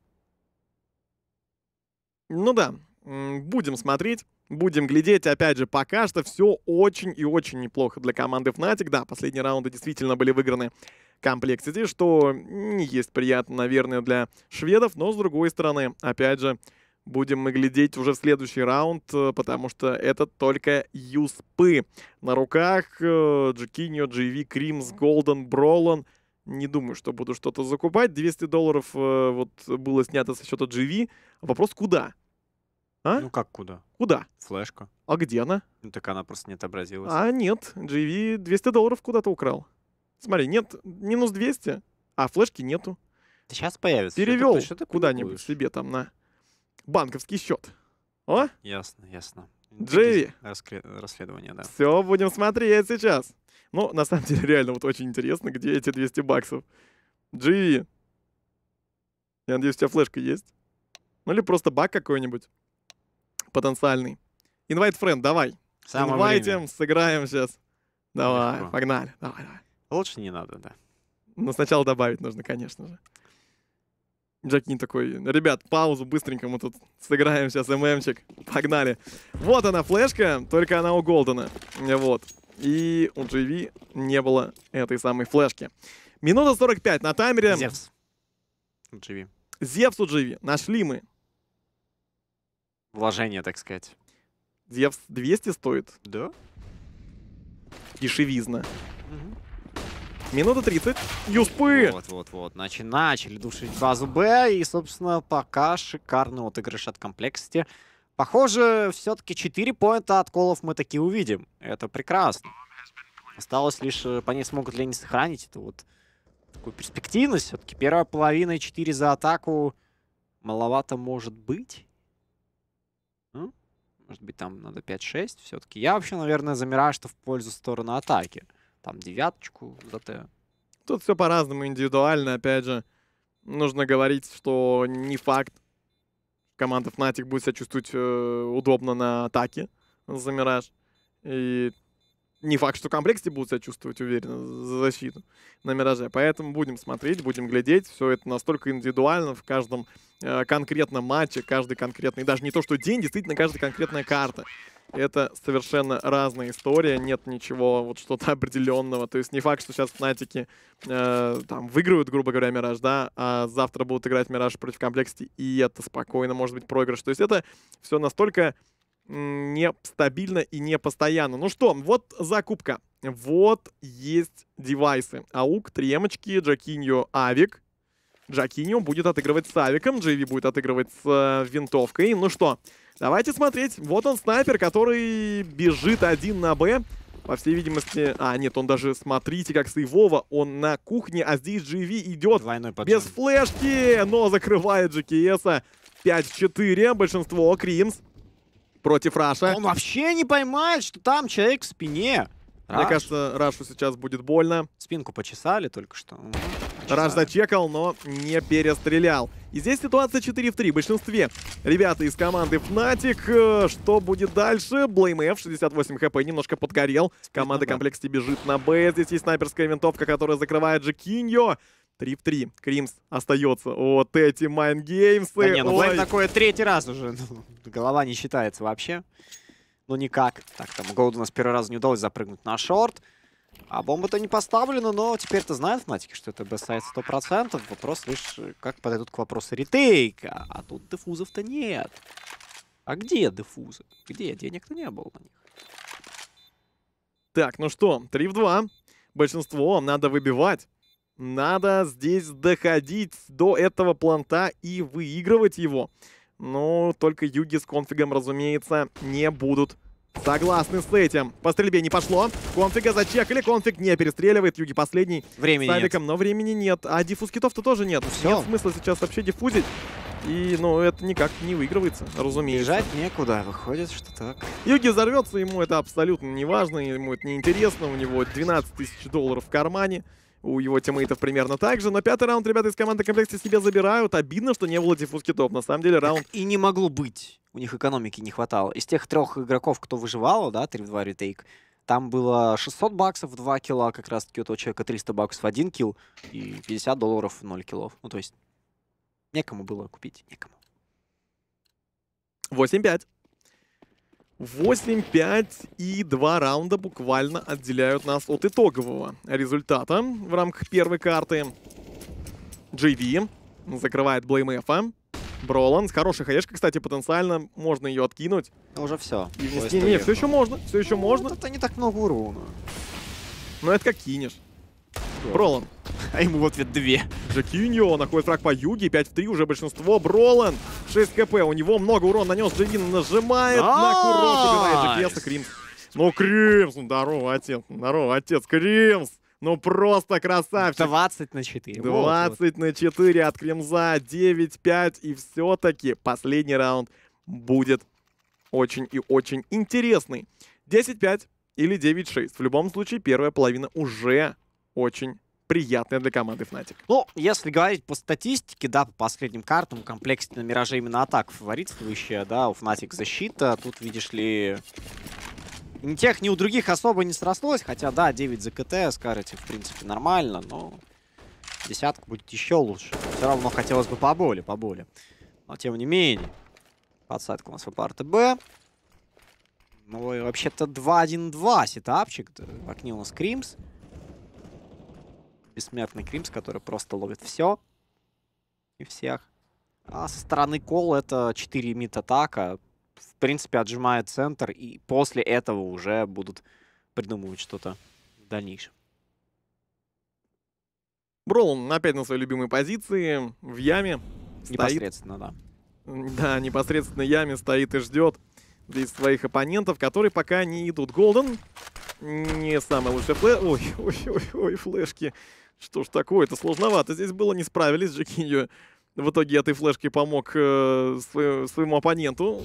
Ну да, будем смотреть. Будем глядеть, опять же, пока что все очень и очень неплохо для команды Fnatic. Да, последние раунды действительно были выиграны комплексити, что не есть приятно, наверное, для шведов. Но, с другой стороны, опять же, будем мы глядеть уже в следующий раунд, э, потому что это только юспы. На руках э, Джикиньо, GV, Кримс, Голден, Бролан. Не думаю, что буду что-то закупать. 200 долларов э, вот было снято со счета GV. Вопрос, куда? А? Ну как куда? Куда? Флешка. А где она? Ну так она просто не отобразилась. А нет, GV 200 долларов куда-то украл. Смотри, нет, минус 200, а флешки нету. Сейчас появится. Перевел куда-нибудь себе там на банковский счет. О? Ясно, ясно. Джей. Расследование, да. Все, будем смотреть сейчас. Ну, на самом деле, реально вот очень интересно, где эти 200 баксов. Дживи. Я надеюсь, у тебя флешка есть. Ну или просто бак какой-нибудь потенциальный. Инвайт френд, давай. Самое Инвайтим, время. сыграем сейчас. Давай, Легко. погнали. Давай, давай. Лучше не надо, да. Но сначала добавить нужно, конечно же. Джек не такой, ребят, паузу быстренько, мы тут сыграем сейчас ММчик, погнали. Вот она флешка, только она у Голдена, вот. И у GV не было этой самой флешки. Минута 45 на таймере. Зевс. У GV. Зевс у GV, нашли мы. Вложение, так сказать. Зевс 200 стоит? Да. Дешевизна. Минута 30. Юспы! Вот-вот-вот. Нач начали душить базу Б. И, собственно, пока шикарный отыгрыш от комплексности. Похоже, все-таки 4 поинта от колов мы таки увидим. Это прекрасно. Осталось лишь э, по понять, смогут ли они сохранить эту вот такую перспективность. Все-таки первая половина и 4 за атаку маловато может быть. Ну, может быть, там надо 5-6 все-таки. Я вообще, наверное, замираю, что в пользу стороны атаки там девяточку за Т. Тут все по-разному, индивидуально, опять же. Нужно говорить, что не факт. Команда Fnatic будет себя чувствовать э, удобно на атаке за Мираж. И не факт, что комплексы будут себя чувствовать уверенно за защиту на Мираже. Поэтому будем смотреть, будем глядеть. Все это настолько индивидуально в каждом э, конкретном матче, каждый конкретный, даже не то, что день, действительно каждая конкретная карта это совершенно разная история, нет ничего вот что-то *laughs* определенного. То есть не факт, что сейчас Фнатики э, там выиграют грубо говоря, Мираж, да, а завтра будут играть Мираж против Комплексити, и это спокойно может быть проигрыш. То есть это все настолько нестабильно и непостоянно. Ну что, вот закупка. Вот есть девайсы. Аук, тремочки, Джакиньо, Авик. Джакиньо будет отыгрывать с Авиком, Дживи будет отыгрывать с э, винтовкой. Ну что, Давайте смотреть. Вот он, снайпер, который бежит один на Б. По всей видимости... А, нет, он даже, смотрите, как сейвово. Он на кухне, а здесь GV идет без флешки, но закрывает GKS. 5-4, большинство Кримс против Раша. Он вообще не поймает, что там человек в спине. Раш. Мне кажется, Рашу сейчас будет больно. Спинку почесали только что. Разочекал, но не перестрелял. И здесь ситуация 4 в 3. В большинстве ребята из команды Fnatic. Э, что будет дальше? Blamef 68 хп, немножко подгорел. Команда комплексти бежит на Б. Здесь есть снайперская винтовка, которая закрывает Жекиньо. 3 в 3. Кримс остается Вот эти майнгеймсы. Да не, ну Блейм такое третий раз уже. Ну, голова не считается вообще. Ну никак. Так, там Голд у нас первый раз не удалось запрыгнуть на шорт. А бомба-то не поставлена, но теперь-то знают Фнатики, что это бэсайд 100%. Вопрос лишь, как подойдут к вопросу ретейка. А тут дефузов-то нет. А где дефузы? Где? Денег-то не было на них. Так, ну что, 3 в 2. Большинство надо выбивать. Надо здесь доходить до этого планта и выигрывать его. Но только Юги с конфигом, разумеется, не будут Согласны с этим. По стрельбе не пошло. Конфига зачекали. Конфиг не перестреливает. Юги последний. Времени Савиком, нет. но времени нет. А диффуз китов-то тоже нет. Все. Ну нет смысла сейчас вообще диффузить. И, ну, это никак не выигрывается, разумеется. Бежать некуда, выходит, что так. Юги взорвется, ему это абсолютно не важно, ему это неинтересно, у него 12 тысяч долларов в кармане, у его тиммейтов примерно так же. Но пятый раунд ребята из команды комплекта себе забирают. Обидно, что не было диффуз китов. На самом деле раунд... Так и не могло быть у них экономики не хватало. Из тех трех игроков, кто выживало, да, 3 в 2 ретейк, там было 600 баксов 2 килла, как раз таки у этого человека 300 баксов 1 килл и 50 долларов 0 киллов. Ну, то есть некому было купить, некому. 8-5. 8-5 и два раунда буквально отделяют нас от итогового результата в рамках первой карты. JV закрывает Блеймэфа. Бролан с хорошей хаешкой, кстати, потенциально можно ее откинуть. Ну, уже все. И внести... Не, все еще можно, все еще ну, можно. это не так много урона. Но это как кинешь. Что? Бролан. *laughs* А ему в ответ две. Джекиньо находит фраг по юге, 5 в 3 уже большинство. Бролан, 6 КП, у него много урона нанес. Джевин нажимает на курок, убивает Джекиеса Кримс. Ну, Кримс, ну, здорово, отец, здорово, отец, Кримс. Ну просто красавчик. 20 на 4. 20 вот, вот. на 4 от Кремза. 9-5. И все-таки последний раунд будет очень и очень интересный. 10-5 или 9-6. В любом случае, первая половина уже очень приятная для команды Fnatic. Ну, если говорить по статистике, да, по последним картам, комплексе на Мираже именно атак фаворитствующая, да, у Fnatic защита. Тут, видишь ли, ни тех, ни у других особо не срослось. Хотя, да, 9 за КТ, скажете, в принципе, нормально, но десятка будет еще лучше. Все равно хотелось бы поболее, поболее. Но, тем не менее, подсадка у нас по апарте Б. Ну, и вообще-то 2-1-2 сетапчик. В окне у нас Кримс. Бессмертный Кримс, который просто ловит все и всех. А со стороны Кол это 4 мид-атака в принципе, отжимает центр, и после этого уже будут придумывать что-то в дальнейшем. Бролл опять на своей любимой позиции, в яме. Стоит. Непосредственно, да. Да, непосредственно яме стоит и ждет из своих оппонентов, которые пока не идут. Голден не самый лучший флеш... Ой, ой, ой, ой, флешки. Что ж такое Это Сложновато здесь было, не справились. Джекиньо в итоге этой флешкой помог э, своему оппоненту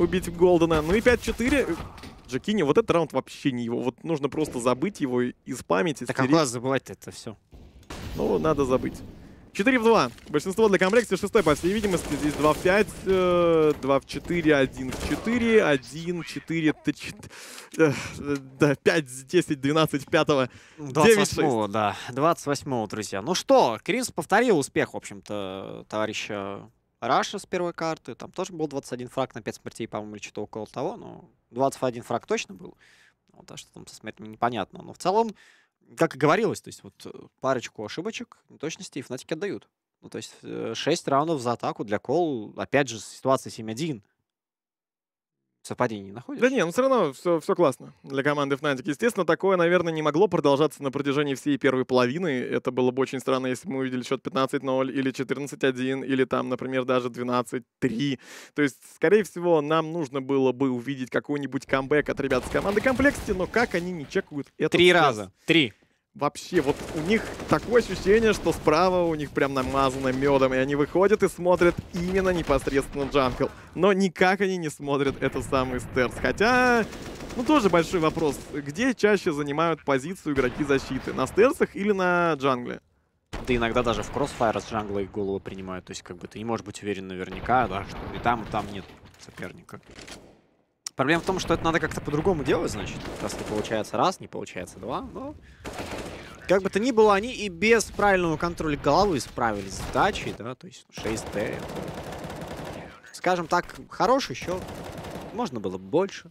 убить Голдена. Ну и 5-4. Джакини, вот этот раунд вообще не его. Вот нужно просто забыть его из памяти. Так а стереть. а забывать это все? Ну, надо забыть. 4 в 2. Большинство для комплекта 6, по всей видимости. Здесь 2 в 5, 2 э, в 4, 1 в 4, 1, 4, 3, 4 да, 5, 10, 12, 5, 28, 9, да. 28, друзья. Ну что, Крис повторил успех, в общем-то, товарища Раша с первой карты, там тоже был 21 фраг на 5 смертей, по-моему, или что-то около того, но 21 фраг точно был. Вот, а что там со смертями, непонятно. Но в целом, как и говорилось, то есть вот э, парочку ошибочек, неточностей фнатики отдают. Ну, то есть 6 э, раундов за атаку для кол, опять же, ситуация 7-1 совпадений находишь? Да не, ну все равно все, все классно для команды Fnatic. Естественно, такое, наверное, не могло продолжаться на протяжении всей первой половины. Это было бы очень странно, если бы мы увидели счет 15-0 или 14-1, или там, например, даже 12-3. То есть, скорее всего, нам нужно было бы увидеть какой-нибудь камбэк от ребят с команды Комплексити, но как они не чекают это? Три раза. Три. Вообще, вот у них такое ощущение, что справа у них прям намазано медом, и они выходят и смотрят именно непосредственно джангл. Но никак они не смотрят этот самый стерс. Хотя, ну тоже большой вопрос, где чаще занимают позицию игроки защиты? На стерсах или на джангле? Да иногда даже в кроссфайр с джангла их голову принимают. То есть, как бы ты не можешь быть уверен наверняка, да, что и там, и там нет соперника. Проблема в том, что это надо как-то по-другому делать, значит. Раз не получается раз, не получается два, но... Ну. Как бы то ни было, они и без правильного контроля головы справились с задачей, да, то есть 6Т. Ну, Скажем так, хороший счет. Можно было больше.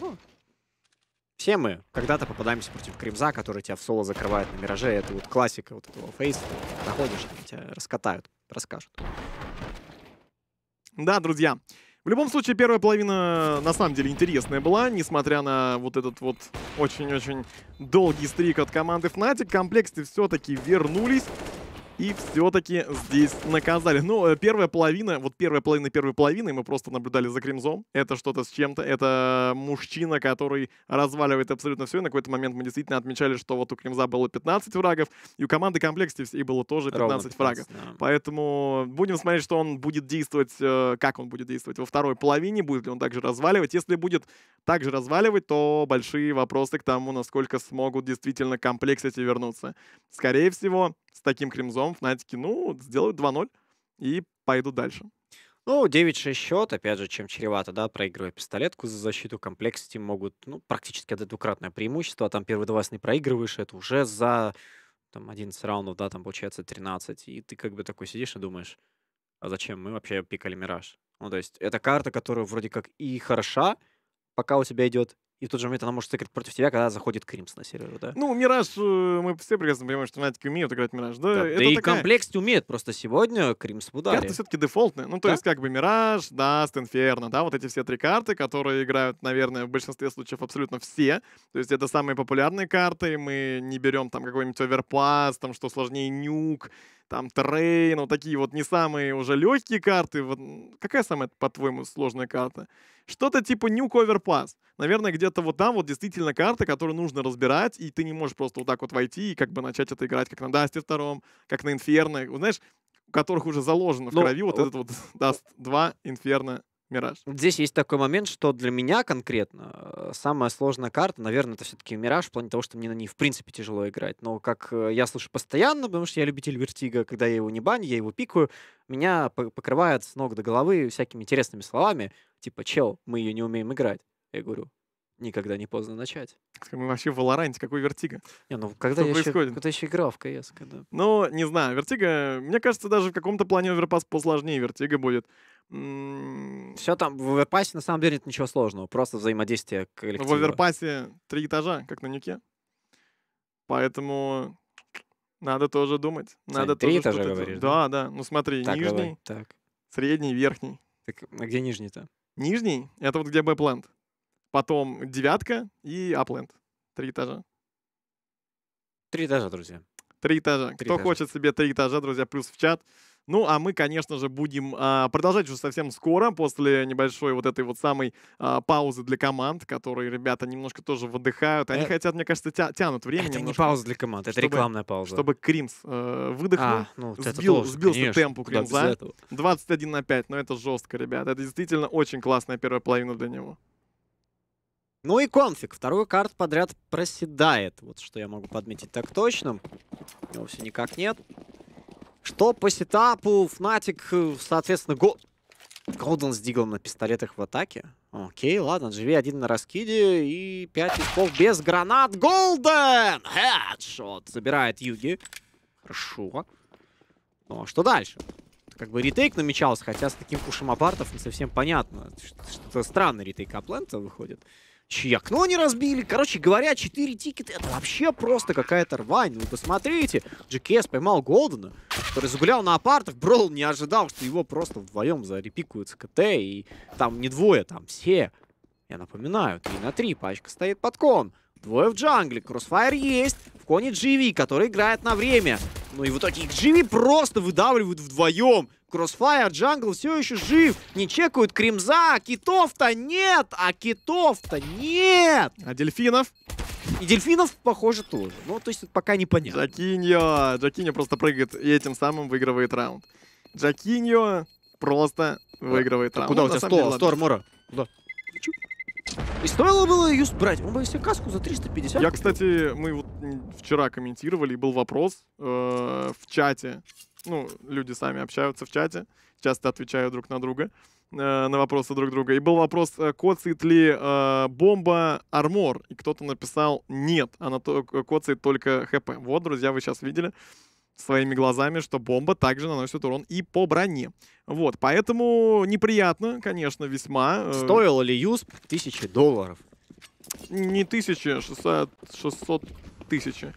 Ну, все мы когда-то попадаемся против Кримза, который тебя в соло закрывает на Мираже. Это вот классика вот этого фейса. Находишь, тебя раскатают, расскажут. Да, друзья. В любом случае, первая половина на самом деле интересная была, несмотря на вот этот вот очень-очень долгий стрик от команды Fnatic. Комплексы все-таки вернулись. И все-таки здесь наказали. Ну, э, первая половина, вот первая половина первой половины, мы просто наблюдали за Кримзом. Это что-то с чем-то. Это мужчина, который разваливает абсолютно все. И на какой-то момент мы действительно отмечали, что вот у Кримза было 15 врагов, и у команды комплекте всей было тоже 15, 15 врагов. Да. Поэтому будем смотреть, что он будет действовать, э, как он будет действовать во второй половине, будет ли он также разваливать. Если будет также разваливать, то большие вопросы к тому, насколько смогут действительно комплексить эти вернуться. Скорее всего, с таким кремзом Фнатики, ну, сделают 2-0 и пойду дальше. Ну, 9-6 счет, опять же, чем чревато, да, проигрывая пистолетку за защиту, комплексити могут, ну, практически это двукратное преимущество, а там первый два не проигрываешь, это уже за, там, 11 раундов, да, там, получается, 13, и ты как бы такой сидишь и думаешь, а зачем мы вообще пикали Мираж? Ну, то есть, это карта, которая вроде как и хороша, пока у тебя идет, и в тот же момент она может сыграть против тебя, когда заходит Кримс на сервер, да? Ну, Мираж, э, мы все прекрасно понимаем, что Натики умеют играть Мираж, да? Да, это да и такая... комплекс умеет, просто сегодня Кримс в ударе. Карты все-таки дефолтные, ну, то да? есть как бы Мираж, да, Инферно, да, вот эти все три карты, которые играют, наверное, в большинстве случаев абсолютно все. То есть это самые популярные карты, мы не берем там какой-нибудь оверпас, там что сложнее нюк, там трейн, вот такие вот не самые уже легкие карты. Вот какая самая, по-твоему, сложная карта? Что-то типа New Cover Pass. Наверное, где-то вот там вот действительно карта, которую нужно разбирать, и ты не можешь просто вот так вот войти и как бы начать это играть, как на Дасте втором, как на Инферно. знаешь, у которых уже заложено в Но, ну, крови вот, вот этот вот Даст 2, Инферно Мираж. Здесь есть такой момент, что для меня конкретно э, самая сложная карта, наверное, это все-таки Мираж, в плане того, что мне на ней в принципе тяжело играть. Но как э, я слушаю постоянно, потому что я любитель вертига, когда я его не баню, я его пикаю, меня покрывает с ног до головы всякими интересными словами, типа, чел, мы ее не умеем играть. Я говорю, никогда не поздно начать. Мы вообще в Валоранте, какой Вертига? Не, ну когда я происходит? Еще, когда еще играл в КС, когда... Ну, не знаю, Вертига, мне кажется, даже в каком-то плане Оверпас посложнее Вертига будет. М-м, Все там, в Оверпасе на самом деле нет ничего сложного, просто взаимодействие коллектива. В Оверпасе три этажа, как на Нюке. Поэтому надо тоже думать. Надо три тоже этажа говоришь? Да, да, да. Ну смотри, так, нижний, давай. так. средний, верхний. Так, а где нижний-то? Нижний — это вот где Б-плант потом девятка и Апленд. Три этажа. Три этажа, друзья. Три этажа. Три Кто этажа. хочет себе три этажа, друзья, плюс в чат. Ну, а мы, конечно же, будем а, продолжать уже совсем скоро, после небольшой вот этой вот самой а, паузы для команд, которые ребята немножко тоже выдыхают. Они э... хотят, мне кажется, тя тянут время Это немножко, не пауза для команд, это чтобы, рекламная пауза. Чтобы Кримс э, выдохнул, а, ну, сбил, тоже, сбился конечно, темп у 21 на 5, но это жестко, ребята. Это действительно очень классная первая половина для него. Ну и конфиг. Вторую карту подряд проседает. Вот что я могу подметить так точно. Его все никак нет. Что по сетапу? Фнатик, э, соответственно, го... Голден с диглом на пистолетах в атаке. Окей, ладно, живи один на раскиде и 5 очков без гранат. Голден! Хедшот! Забирает Юги. Хорошо. Ну а что дальше? Как бы ретейк намечался, хотя с таким пушем апартов не совсем понятно. Что-то странный ретейк Аплента выходит чьи окно не разбили. Короче говоря, 4 тикета это вообще просто какая-то рвань. Вы ну, посмотрите, GKS поймал Голдена, который загулял на апартах. Брол не ожидал, что его просто вдвоем зарепикуют с КТ. И там не двое, там все. Я напоминаю, 3 на 3, пачка стоит под кон. Двое в джангле, кроссфайр есть. В коне GV, который играет на время. Ну и в итоге их GV просто выдавливают вдвоем. Кроссфайр, Джангл все еще жив. Не чекают Кримза. А китов-то нет. А китов-то нет. А дельфинов? И дельфинов, похоже, тоже. Ну, то есть пока непонятно. Джакиньо. Джакиньо просто прыгает и этим самым выигрывает раунд. Джакиньо просто выигрывает а раунд. Куда ну, у тебя стол? Стор, Мора. Куда? И стоило было ее брать. Он бы себе каску за 350. Я, купил. кстати, мы вот вчера комментировали, и был вопрос э, в чате ну, люди сами общаются в чате, часто отвечают друг на друга, э, на вопросы друг друга. И был вопрос, э, коцает ли э, бомба армор, и кто-то написал «нет», она то, э, коцает только ХП. Вот, друзья, вы сейчас видели своими глазами, что бомба также наносит урон и по броне. Вот, поэтому неприятно, конечно, весьма. Э. Стоило ли юсп тысячи долларов? Не тысячи, 600, 600 тысячи.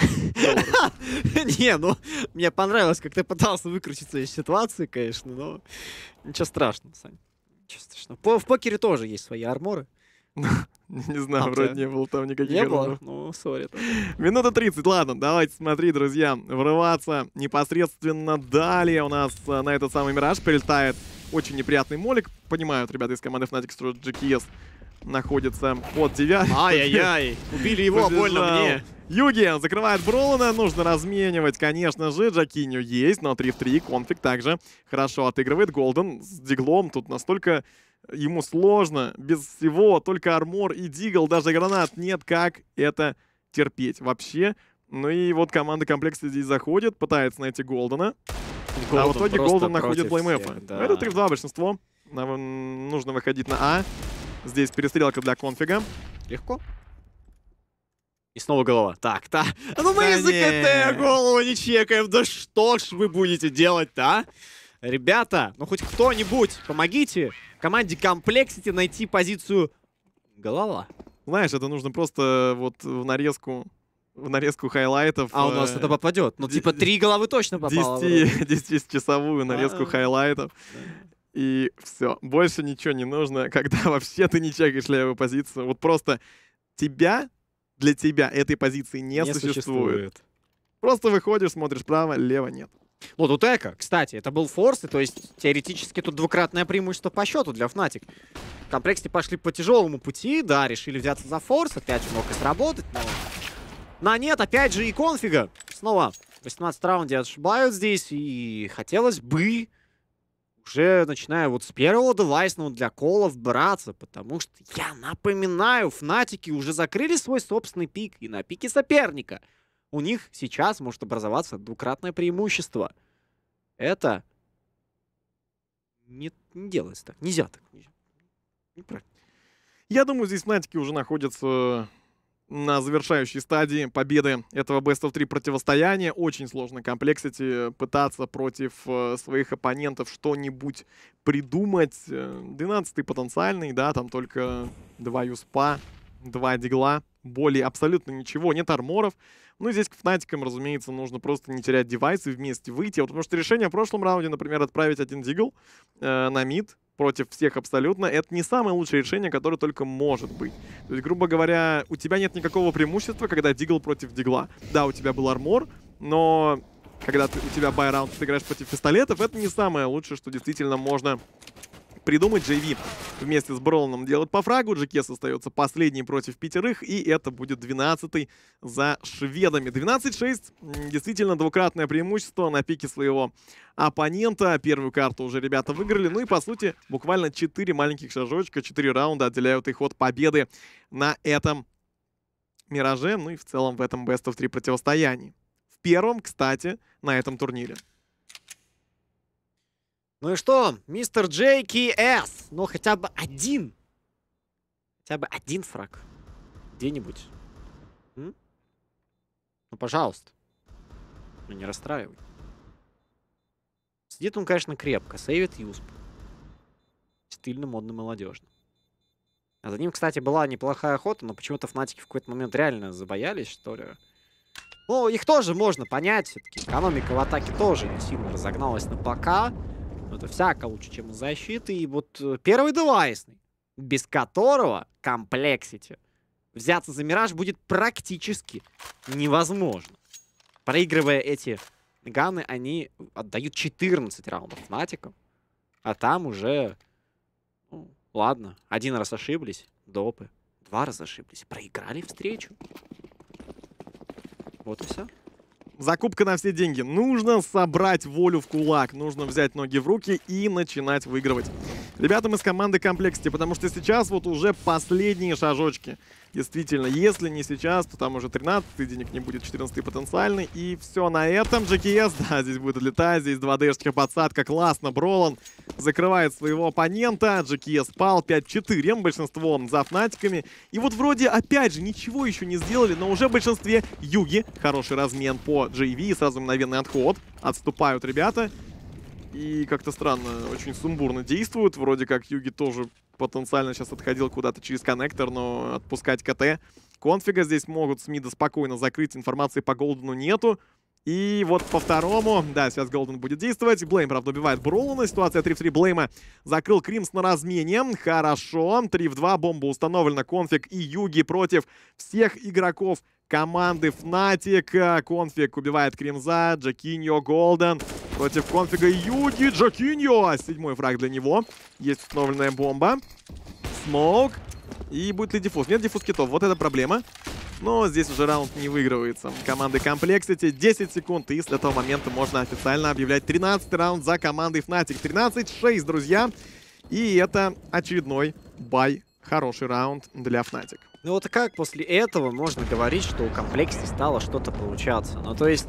*laughs* Не, ну, мне понравилось, как ты пытался выкрутиться из ситуации, конечно, но ничего страшного, Сань. Ничего страшного. По в покере тоже есть свои арморы. *laughs* Не знаю, вроде не было там никаких Не было? Ну, сори. Минута 30. Ладно, давайте смотри, друзья. Врываться непосредственно далее у нас э, на этот самый Мираж прилетает очень неприятный молик. Понимают ребята из команды Fnatic, что GKS находится под девяткой. Ай-яй-яй, *laughs* убили его, больно мне. Юги закрывает Бролана, нужно разменивать, конечно же, Джакиню есть, но 3 в 3, конфиг также хорошо отыгрывает, Голден с диглом тут настолько ему сложно, без всего, только армор и дигл, даже гранат нет, как это терпеть вообще. Ну и вот команда комплекса здесь заходит, пытается найти Голдена, Голден а в итоге Голден находит блеймэфа. Да. Это 3 в 2 большинство, нам нужно выходить на А, здесь перестрелка для конфига. Легко. И снова голова. Так, так. *laughs* Ну мы да из-за КТ голову не чекаем. Да что ж вы будете делать-то, а? Ребята, ну хоть кто-нибудь, помогите команде комплексити найти позицию голова. Знаешь, это нужно просто вот в нарезку в нарезку хайлайтов. А у нас э, это попадет. Ну, типа, три головы точно попало. 10-часовую *laughs* а, нарезку хайлайтов. И все. Больше ничего не нужно, *laughs* когда вообще ты не чекаешь левую позицию. Вот просто тебя для тебя этой позиции не, не существует. существует. Просто выходишь, смотришь право, лево нет. Вот у эко, кстати, это был форс, и то есть теоретически тут двукратное преимущество по счету для Фнатик. В пошли по тяжелому пути, да, решили взяться за форс, опять же мог и сработать, но... На нет, опять же и конфига. Снова 18 раунде отшибают здесь, и хотелось бы уже начинаю вот с первого девайсного ну, для колов браться, потому что, я напоминаю, фнатики уже закрыли свой собственный пик и на пике соперника. У них сейчас может образоваться двукратное преимущество. Это не, не делается так. Нельзя так. Неправильно. Я думаю, здесь фнатики уже находятся на завершающей стадии победы этого Best of 3 противостояния. Очень сложно комплексити пытаться против э, своих оппонентов что-нибудь придумать. 12-й э, потенциальный, да, там только два юспа, два дигла, более абсолютно ничего, нет арморов. Ну и здесь к фнатикам, разумеется, нужно просто не терять девайсы, вместе выйти. Вот потому что решение в прошлом раунде, например, отправить один дигл э, на мид, против всех абсолютно, это не самое лучшее решение, которое только может быть. То есть, грубо говоря, у тебя нет никакого преимущества, когда дигл против дигла. Да, у тебя был армор, но когда ты, у тебя байраунд, ты играешь против пистолетов, это не самое лучшее, что действительно можно придумать. JV вместе с Броланом делает по фрагу. Джекес остается последний против пятерых. И это будет 12-й за шведами. 12-6. Действительно, двукратное преимущество на пике своего оппонента. Первую карту уже ребята выиграли. Ну и, по сути, буквально 4 маленьких шажочка, 4 раунда отделяют их от победы на этом Мираже. Ну и в целом в этом Best of 3 противостоянии. В первом, кстати, на этом турнире. Ну и что, мистер Джейки С, ну хотя бы один, хотя бы один фраг где-нибудь. Ну, пожалуйста. Ну, не расстраивай. Сидит он, конечно, крепко. Сейвит Юсп. Стильно, модно, молодежно. А за ним, кстати, была неплохая охота, но почему-то фнатики в какой-то момент реально забоялись, что ли. Ну, их тоже можно понять. Все-таки экономика в атаке тоже не сильно разогналась на пока. Это всяко лучше, чем из защиты. И вот э, первый девайсный, без которого комплексити взяться за Мираж будет практически невозможно. Проигрывая эти ганы, они отдают 14 раундов Фнатикам. А там уже... Ну, ладно, один раз ошиблись, допы. Два раза ошиблись, проиграли встречу. Вот и все. Закупка на все деньги. Нужно собрать волю в кулак, нужно взять ноги в руки и начинать выигрывать. Ребятам из команды Комплекте, потому что сейчас вот уже последние шажочки. Действительно, если не сейчас, то там уже 13 денег не будет, 14 потенциальный. И все на этом. GKS, *laughs* да, здесь будет летать, Здесь 2D-шечка подсадка. Классно, Бролан закрывает своего оппонента. GKS пал 5-4 большинством за Фнатиками. И вот вроде, опять же, ничего еще не сделали, но уже в большинстве Юги. Хороший размен по JV, сразу мгновенный отход. Отступают ребята. И как-то странно, очень сумбурно действуют. Вроде как Юги тоже потенциально сейчас отходил куда-то через коннектор, но отпускать КТ. Конфига здесь могут с мида спокойно закрыть, информации по Голдену нету. И вот по второму, да, сейчас Голден будет действовать. Блейм, правда, убивает Бролана. Ситуация 3 в 3 Блейма. Закрыл Кримс на размене. Хорошо. 3 в 2. Бомба установлена. Конфиг и Юги против всех игроков команды Fnatic. Конфиг убивает Кримза. Джакиньо, Голден против конфига Юги Джокиньо. Седьмой фраг для него. Есть установленная бомба. Смоук. И будет ли диффуз? Нет диффуз китов. Вот это проблема. Но здесь уже раунд не выигрывается. Команды Complexity 10 секунд. И с этого момента можно официально объявлять 13 раунд за командой Fnatic. 13-6, друзья. И это очередной бай. Хороший раунд для Fnatic. Ну вот как после этого можно говорить, что у Комплекса стало что-то получаться? Ну то есть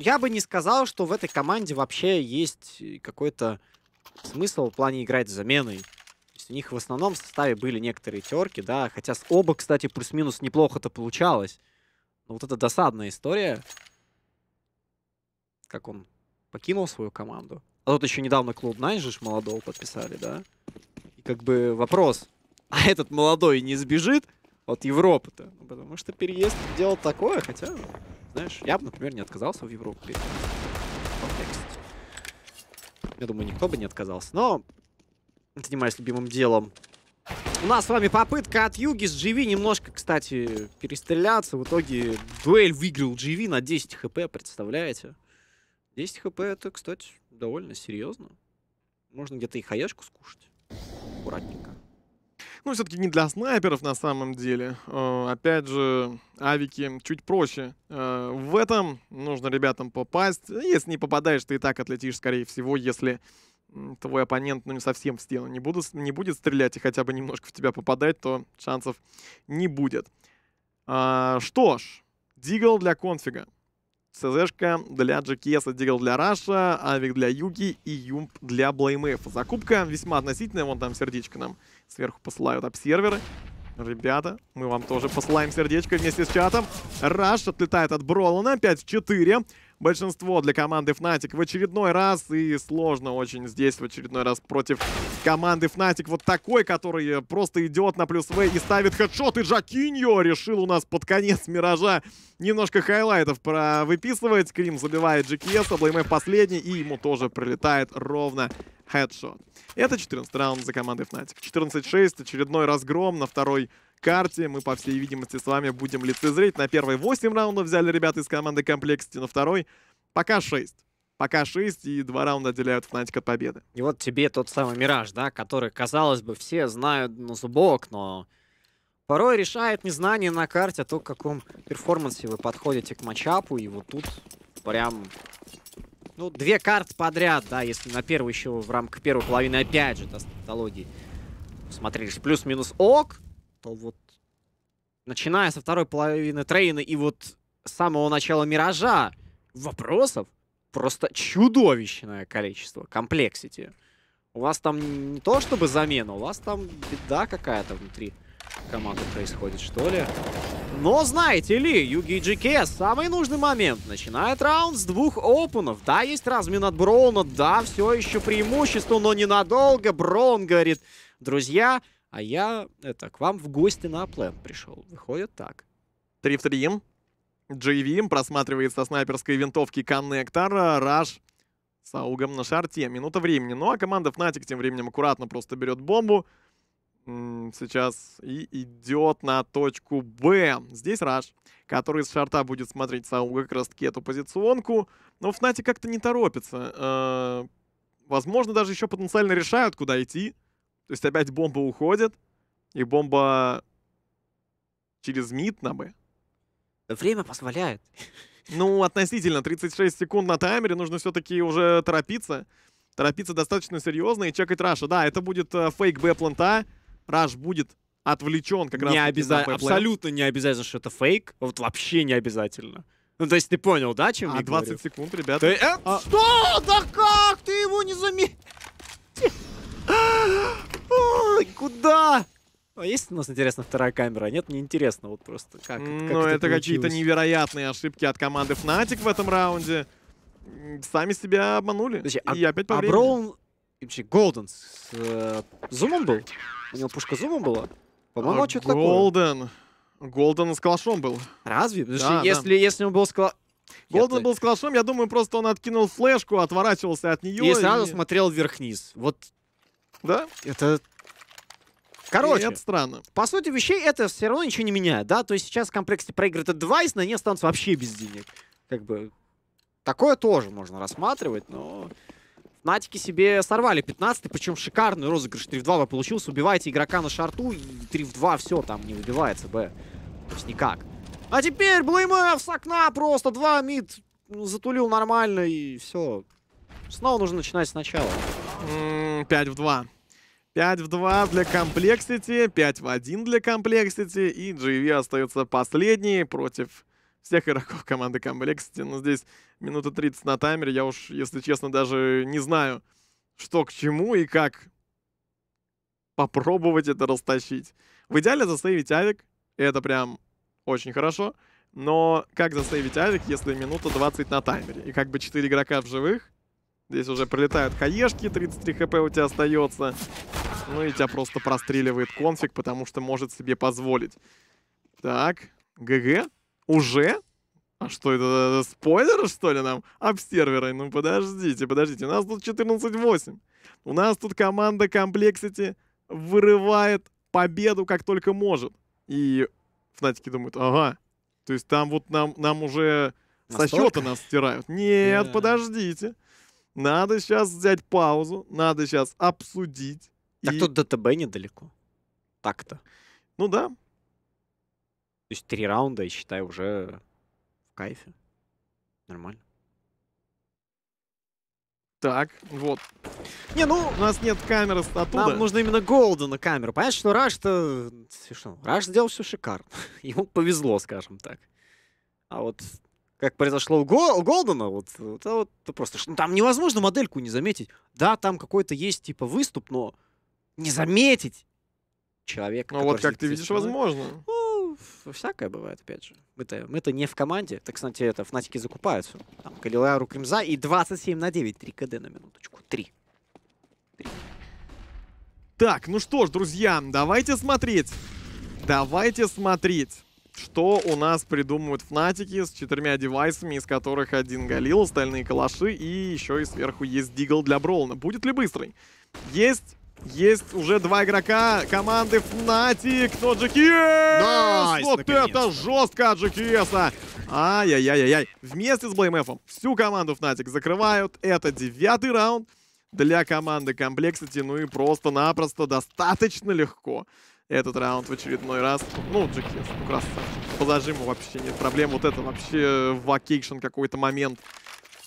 я бы не сказал, что в этой команде вообще есть э, какой-то смысл в плане играть с заменой. У них в основном в составе были некоторые терки, да, хотя с оба, кстати, плюс-минус неплохо-то получалось. Но вот это досадная история, как он покинул свою команду. А тут еще недавно клуб Найжиш молодого подписали, да? И как бы вопрос, *laughs* а этот молодой не сбежит от Европы-то? Ну, потому что переезд делал такое, хотя... Знаешь, я бы, например, не отказался в Европе. Контекст. Я думаю, никто бы не отказался. Но занимаюсь любимым делом. У нас с вами попытка от Юги с GV немножко, кстати, перестреляться. В итоге дуэль выиграл GV на 10 хп, представляете? 10 хп это, кстати, довольно серьезно. Можно где-то и хаешку скушать. Аккуратненько. Ну, все-таки не для снайперов на самом деле. А, опять же, авики чуть проще. А, в этом нужно ребятам попасть. Ну, если не попадаешь, ты и так отлетишь, скорее всего, если твой оппонент, ну, не совсем в стену не, буду, не будет стрелять и хотя бы немножко в тебя попадать, то шансов не будет. А, что ж, дигл для конфига. ЦЗшка для GKS, Дигл для Раша, Авик для Юги и Юмп для Блеймэф. Закупка весьма относительная, вон там сердечко нам сверху посылают обсерверы. Ребята, мы вам тоже посылаем сердечко вместе с чатом. Раш отлетает от Бролана, 5 в 4 большинство для команды Fnatic в очередной раз. И сложно очень здесь в очередной раз против команды Fnatic. Вот такой, который просто идет на плюс В и ставит хедшот. И Джакиньо решил у нас под конец Миража немножко хайлайтов про выписывать. Крим забивает GKS, Аблайме последний. И ему тоже прилетает ровно хедшот. Это 14 раунд за командой Fnatic. 14-6, очередной разгром на второй карте мы, по всей видимости, с вами будем лицезреть. На первой 8 раундов взяли ребята из команды Комплексити, на второй пока 6. Пока 6, и два раунда отделяют Фнатик от победы. И вот тебе тот самый Мираж, да, который, казалось бы, все знают на зубок, но порой решает незнание на карте, то, в каком перформансе вы подходите к матчапу, и вот тут прям... Ну, две карты подряд, да, если на первую еще в рамках первой половины, опять же, да, с смотрели плюс-минус ок, то вот начиная со второй половины трейна и вот с самого начала «Миража» вопросов просто чудовищное количество, комплексити. У вас там не то чтобы замена, у вас там беда какая-то внутри команды происходит, что ли. Но знаете ли, Юги и GK самый нужный момент. Начинает раунд с двух опенов. Да, есть размин от Броуна, да, все еще преимущество, но ненадолго. Броун говорит, друзья, а я это к вам в гости на плен пришел. Выходит так. Три в 3. JVM просматривает со снайперской винтовки коннектор. Раш с аугом на шарте. Минута времени. Ну а команда Fnatic тем временем аккуратно просто берет бомбу. Сейчас и идет на точку Б. Здесь Раш, который с шарта будет смотреть с ауга как раз таки эту позиционку. Но Fnatic как-то не торопится. Э, возможно, даже еще потенциально решают, куда идти. То есть опять бомба уходит, и бомба через мид на Б. Время позволяет. Ну, относительно. 36 секунд на таймере. Нужно все-таки уже торопиться. Торопиться достаточно серьезно и чекать Раша. Да, это будет э, фейк Б-планта. Раш будет отвлечен как раз. Не обязательно. Абсолютно не обязательно, что это фейк. А вот вообще не обязательно. Ну, то есть ты понял, да, чем а, я 20 говорю? секунд, ребята. Ты... Э? А... Что? Да как? Ты его не заметил? Ой, куда? А есть у нас, интересно, вторая камера? Нет, мне интересно, вот просто как, Но как Но ну, это, это какие-то невероятные ошибки от команды Fnatic в этом раунде. Сами себя обманули. Подожди, а и опять по а Броун... Голден с э, зумом был? У него пушка зумом была? По-моему, а, а что-то такое. Голден. Голден с калашом был. Разве? Потому да, что да. если, если он был с калашом... Голден я был с калашом, я думаю, просто он откинул флешку, отворачивался от нее. И, и... сразу смотрел вверх-вниз. Вот да? Это Короче, и это странно. По сути вещей, это все равно ничего не меняет, да? То есть сейчас в комплекте проиграет адвайс, на ней останутся вообще без денег. Как бы, такое тоже можно рассматривать, но... Натики себе сорвали 15-й, причем шикарный розыгрыш 3 в 2 получился. Убиваете игрока на шарту, и 3 в 2 все, там не выбивается Б. То есть никак. А теперь Блэймэф с окна просто 2 мид ну, затулил нормально, и все. Снова нужно начинать сначала. М 5 в 2. 5 в 2 для комплексити, 5 в 1 для комплексити. И GV остается последний против всех игроков команды комплексити. Но ну, здесь минута 30 на таймере. Я уж, если честно, даже не знаю, что к чему и как попробовать это растащить. В идеале засейвить авик. Это прям очень хорошо. Но как засейвить авик, если минута 20 на таймере? И как бы 4 игрока в живых Здесь уже прилетают хаешки, 33 хп у тебя остается. Ну и тебя просто простреливает конфиг, потому что может себе позволить. Так, ГГ. Уже? А что это, э, спойлер что ли, нам? об Обсерверы, ну подождите, подождите. У нас тут 14-8. У нас тут команда Complexity вырывает победу как только может. И Фнатики думают, ага, то есть там вот нам, нам уже Настолько? со счета нас стирают. Нет, yeah. Э. подождите надо сейчас взять паузу, надо сейчас обсудить. Так и... тут ДТБ недалеко. Так-то. Ну да. То есть три раунда, я считаю, уже в кайфе. Нормально. Так, вот. Не, ну... У нас нет камеры оттуда. Нам нужно именно Голду на камеру. Понятно, что Раш-то... Раш сделал все шикарно. *laughs* Ему повезло, скажем так. А вот как произошло у, Гол, Голдена, вот, вот, а вот просто, ну, там невозможно модельку не заметить. Да, там какой-то есть, типа, выступ, но не заметить человека. Ну, вот как ты видишь, человек, возможно. Ну, всякое бывает, опять же. Мы-то мы -то не в команде. Так, кстати, это, фнатики закупаются. Там, Калилару Кремза и 27 на 9, 3 КД на минуточку, 3. 3. Так, ну что ж, друзья, давайте смотреть. Давайте смотреть что у нас придумывают фнатики с четырьмя девайсами, из которых один галил, остальные калаши и еще и сверху есть дигл для Броуна. Будет ли быстрый? Есть есть уже два игрока команды Фнатик, но GKS! Nice, вот это жестко от GKS! Ай-яй-яй-яй-яй. Вместе с Блеймэфом всю команду Фнатик закрывают. Это девятый раунд для команды Complexity. Ну и просто-напросто достаточно легко этот раунд в очередной раз. Ну, Джекес, ну, красавчик. По зажиму вообще нет проблем. Вот это вообще вакейшн э, какой-то момент.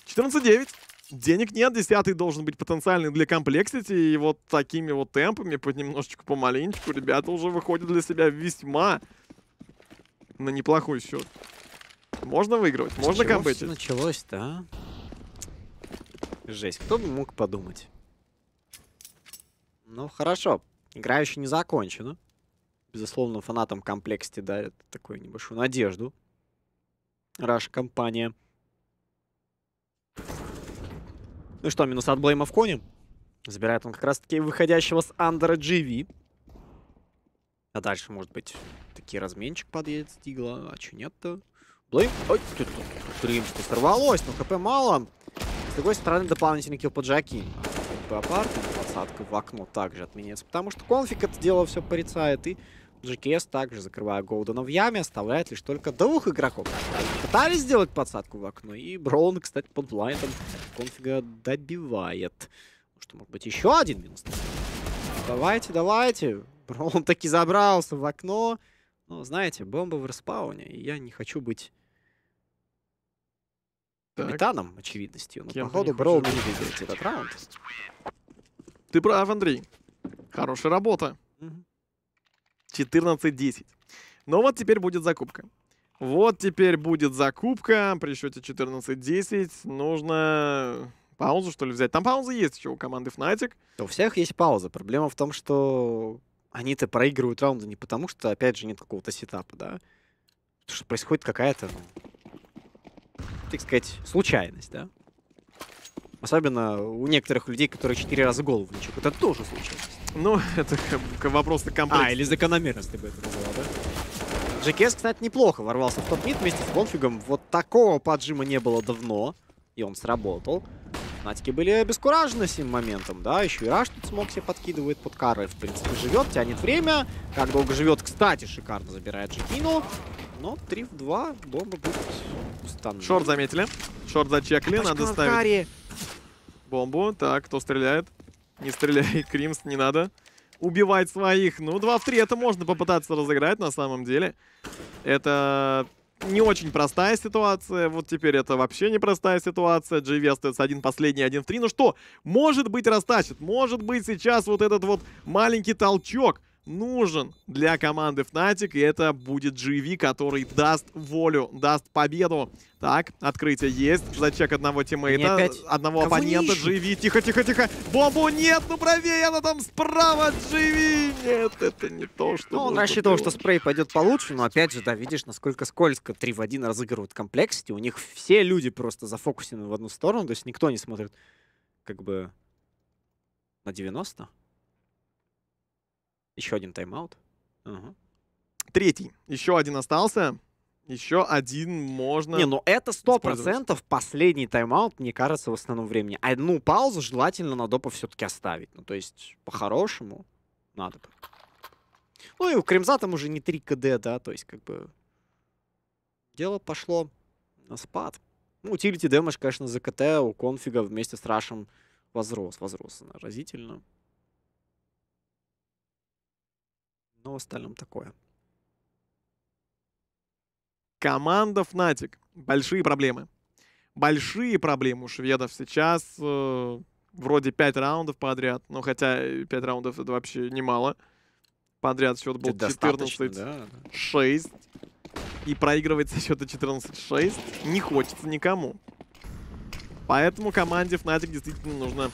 14-9. Денег нет, десятый должен быть потенциальный для комплексити, и вот такими вот темпами, понемножечку, помаленечку, ребята уже выходят для себя весьма на неплохой счет. Можно выигрывать, можно комбетить. началось-то, а? Жесть, кто бы мог подумать. Ну, хорошо, игра еще не закончена безусловно, фанатам комплексити дарят такую небольшую надежду. Раша компания. Ну что, минус от Блейма в коне. Забирает он как раз-таки выходящего с Андера GV. А дальше, может быть, такие разменчик подъедет с Дигла. А че нет-то? Блейм... Ой, тут Тримску сорвалось, но КП мало. С другой стороны, дополнительный килл поджаки. Джаки. А посадка в окно также отменяется, потому что конфиг это дело все порицает и GKS также, закрывая Голдена в яме, оставляет лишь только двух игроков. Пытались сделать подсадку в окно, и Броун, кстати, под блайндом конфига добивает. Что, может быть, еще один минус? Давайте, давайте. Броун *laughs* таки забрался в окно. Но, ну, знаете, бомба в распауне и я не хочу быть так. капитаном, очевидностью. Но, Кем походу, Броун не выиграет этот раунд. Ты прав, Андрей. Хорошая работа. Угу. 14-10. Но вот теперь будет закупка. Вот теперь будет закупка при счете 14-10. Нужно паузу, что ли, взять. Там пауза есть еще у команды Fnatic. У всех есть пауза. Проблема в том, что они-то проигрывают раунды не потому, что, опять же, нет какого-то сетапа, да? Потому что происходит какая-то, ну, так сказать, случайность, да? Особенно у некоторых людей, которые четыре раза голову ничего. Это тоже случайность. Ну, *laughs* это вопрос на комплект. А, или закономерность ты бы это было, да? GKS, кстати, неплохо ворвался в топ-мид вместе с Конфигом. Вот такого поджима не было давно, и он сработал. Натики были обескуражены сим моментом, да, еще и Раш тут смог себе подкидывает под кары. В принципе, живет, тянет время. Как долго живет, кстати, шикарно забирает Джекину. Но 3 в 2 дома будет установлен. Шорт заметили. Шорт зачекли, Пачка надо ставить. Бомбу. Так, кто стреляет? Не стреляй, Кримс, не надо. Убивать своих. Ну, 2 в 3 это можно попытаться разыграть на самом деле. Это не очень простая ситуация. Вот теперь это вообще непростая ситуация. JV остается один последний, один в три. Ну что, может быть растащит. Может быть сейчас вот этот вот маленький толчок нужен для команды Fnatic, и это будет GV, который даст волю, даст победу. Так, открытие есть, зачек одного тиммейта, опять... одного Кого оппонента, GV, тихо-тихо-тихо, бомбу нет, ну правее, она там справа, GV, нет, это не то, что... Ну, он рассчитывал, что спрей пойдет получше, но опять же, да, видишь, насколько скользко 3 в 1 разыгрывают комплексити, у них все люди просто зафокусены в одну сторону, то есть никто не смотрит, как бы, на 90 еще один тайм-аут. Угу. Третий. Еще один остался. Еще один можно... Не, ну это 100% последний тайм-аут, мне кажется, в основном времени. Одну паузу желательно на допа все-таки оставить. Ну, то есть, по-хорошему, надо бы. Ну и у Кремза там уже не 3 КД, да, то есть, как бы... Дело пошло на спад. Ну, утилити дэмэдж, конечно, за КТ у конфига вместе с Рашем возрос, возрос разительно. Но в остальном такое. Команда Fnatic. Большие проблемы. Большие проблемы у шведов сейчас. Э, вроде 5 раундов подряд. но хотя 5 раундов это вообще немало. Подряд счет был 14-6. Да. И проигрывать со счета 14-6 не хочется никому. Поэтому команде Fnatic действительно нужно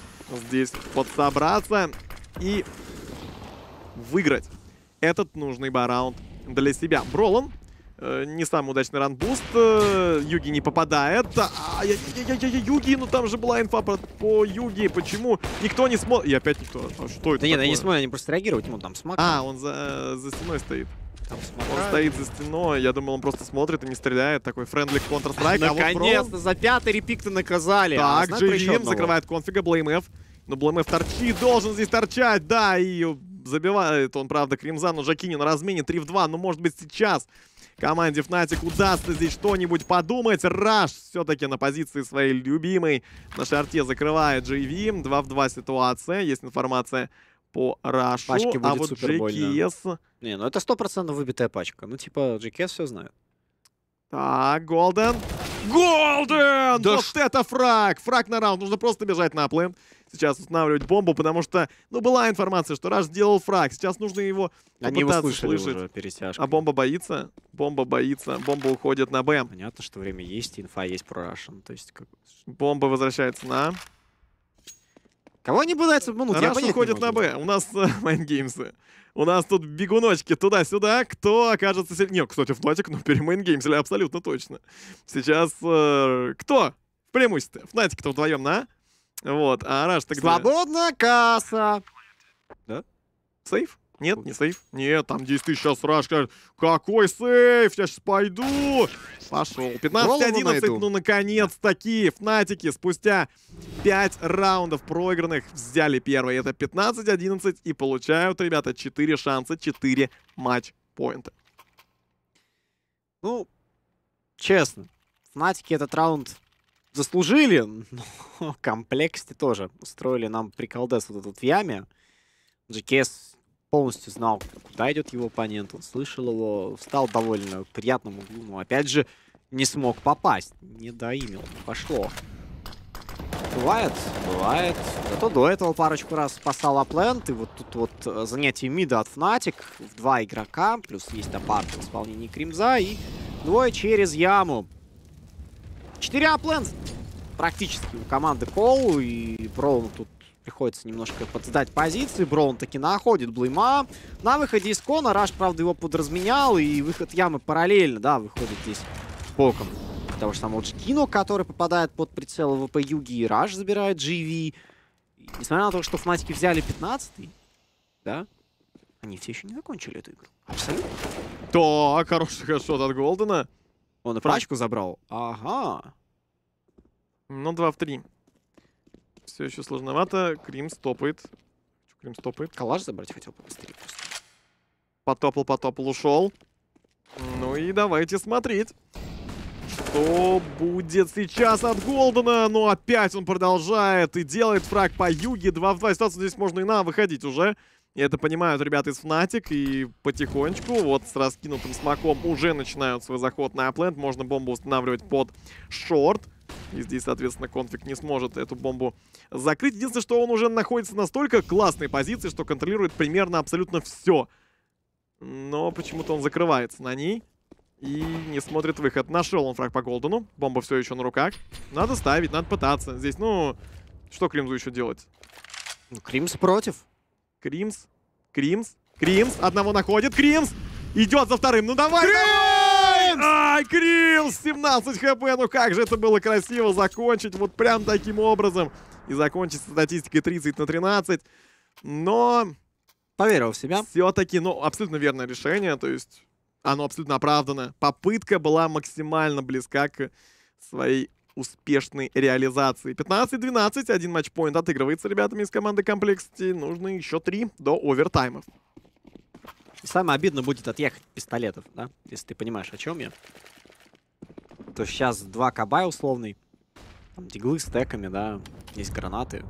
здесь подсобраться и выиграть этот нужный бараунд для себя. Бролан э, не самый удачный ранбуст. Э, Юги не попадает. ай яй яй яй Юги, ну там же была инфа по Юги. Почему никто не смог. И опять никто. А что это Да нет, они не смотрят, они просто реагировать ему там смог. А, он за, э, стеной стоит. он стоит за стеной, я думал, он просто смотрит и не стреляет. Такой френдли Counter-Strike. А Наконец-то, за пятый репик-то наказали. А, так, GVM закрывает конфига, BlameF. Но BlameF торчит, должен здесь торчать, да, и забивает он, правда, Кримзан. Уже Кинин размене 3 в 2. но может быть, сейчас команде Фнатик удастся здесь что-нибудь подумать. Раш все-таки на позиции своей любимой. На шарте закрывает JV. 2 в 2 ситуация. Есть информация по Рашу. Пачки а будет а вот GKS... Не, ну это 100% выбитая пачка. Ну, типа, GKS все знает. Так, Голден. Голден! Да вот это фраг! Фраг на раунд. Нужно просто бежать на аплы сейчас устанавливать бомбу, потому что, ну, была информация, что Раш сделал фраг. Сейчас нужно его Они его слышали слышать. уже перетяжку. А бомба боится? Бомба боится. Бомба уходит на Б. Понятно, что время есть, инфа есть про Рашен. Ну, то есть как... Бомба возвращается на... Кого они пытаются обмануть? Раш уходит на Б. У нас э, *laughs* майнгеймсы. У нас тут бегуночки туда-сюда. Кто окажется сильнее? Нет, кстати, Фнатик, ну, перемайнгеймс или абсолютно точно. Сейчас э, кто в преимуществе? Фнатики-то вдвоем на вот, а Раш, тогда... Свободная касса! Да? Сейф? Нет, не сейф. Нет, там 10 тысяч сейчас Раш скажет, какой сейф, я сейчас пойду. Пошел. 15-11, ну наконец такие Фнатики спустя 5 раундов проигранных взяли первый. Это 15-11 и получают, ребята, 4 шанса, 4 матч-поинта. Ну, честно, Фнатики этот раунд заслужили, но комплексити тоже. Устроили нам приколдес вот этот в яме. GKS полностью знал, куда идет его оппонент, он слышал его, встал довольно приятному углу, но опять же не смог попасть, не доимел, пошло. Бывает, бывает. Зато до этого парочку раз спасал Аплент, и вот тут вот э, занятие мида от Фнатик в два игрока, плюс есть апарт в исполнении Кримза, и двое через яму. 4 апленд практически у команды Коул, и Броун тут приходится немножко подсдать позиции. Броун таки находит Блейма. На выходе из Кона Раш, правда, его подразменял, и выход ямы параллельно, да, выходит здесь боком того же самого кино который попадает под прицел ВП Юги, и Раш забирает GV. И, несмотря на то, что Фнатики взяли 15-й, да, они все еще не закончили эту игру. Абсолютно. Да, хороший хэдшот от Голдена. Он прачку забрал. Ага. Ну, два в три. Все еще сложновато. Крим стопает. Крим стопает. Калаш забрать хотел побыстрее просто. Потопал, потопал, ушел. Ну и давайте смотреть. Что будет сейчас от Голдена? Но ну, опять он продолжает и делает фраг по юге. 2 в 2. Ситуация здесь можно и на выходить уже. Это понимают ребята из Fnatic. И потихонечку вот с раскинутым смоком уже начинают свой заход на аплент. Можно бомбу устанавливать под шорт. И здесь, соответственно, конфиг не сможет эту бомбу закрыть. Единственное, что он уже находится настолько классной позиции, что контролирует примерно абсолютно все. Но почему-то он закрывается на ней и не смотрит выход. Нашел он фраг по Голдену. Бомба все еще на руках. Надо ставить, надо пытаться. Здесь, ну, что Кримзу еще делать? Ну, Кримс против. Кримс. Кримс. Кримс. Одного находит. Кримс. Идет за вторым. Ну давай, Кримс! Ай, Кримс! 17 хп. Ну как же это было красиво закончить. Вот прям таким образом. И закончить статистикой 30 на 13. Но... Поверил в себя. Все-таки, ну, абсолютно верное решение. То есть оно абсолютно оправдано. Попытка была максимально близка к своей успешной реализации. 15-12, один матчпоинт отыгрывается ребятами из команды комплексити. Нужно еще три до овертаймов. самое обидно будет отъехать пистолетов, да? Если ты понимаешь, о чем я. То сейчас два кабая условный. Там диглы с теками, да. Есть гранаты.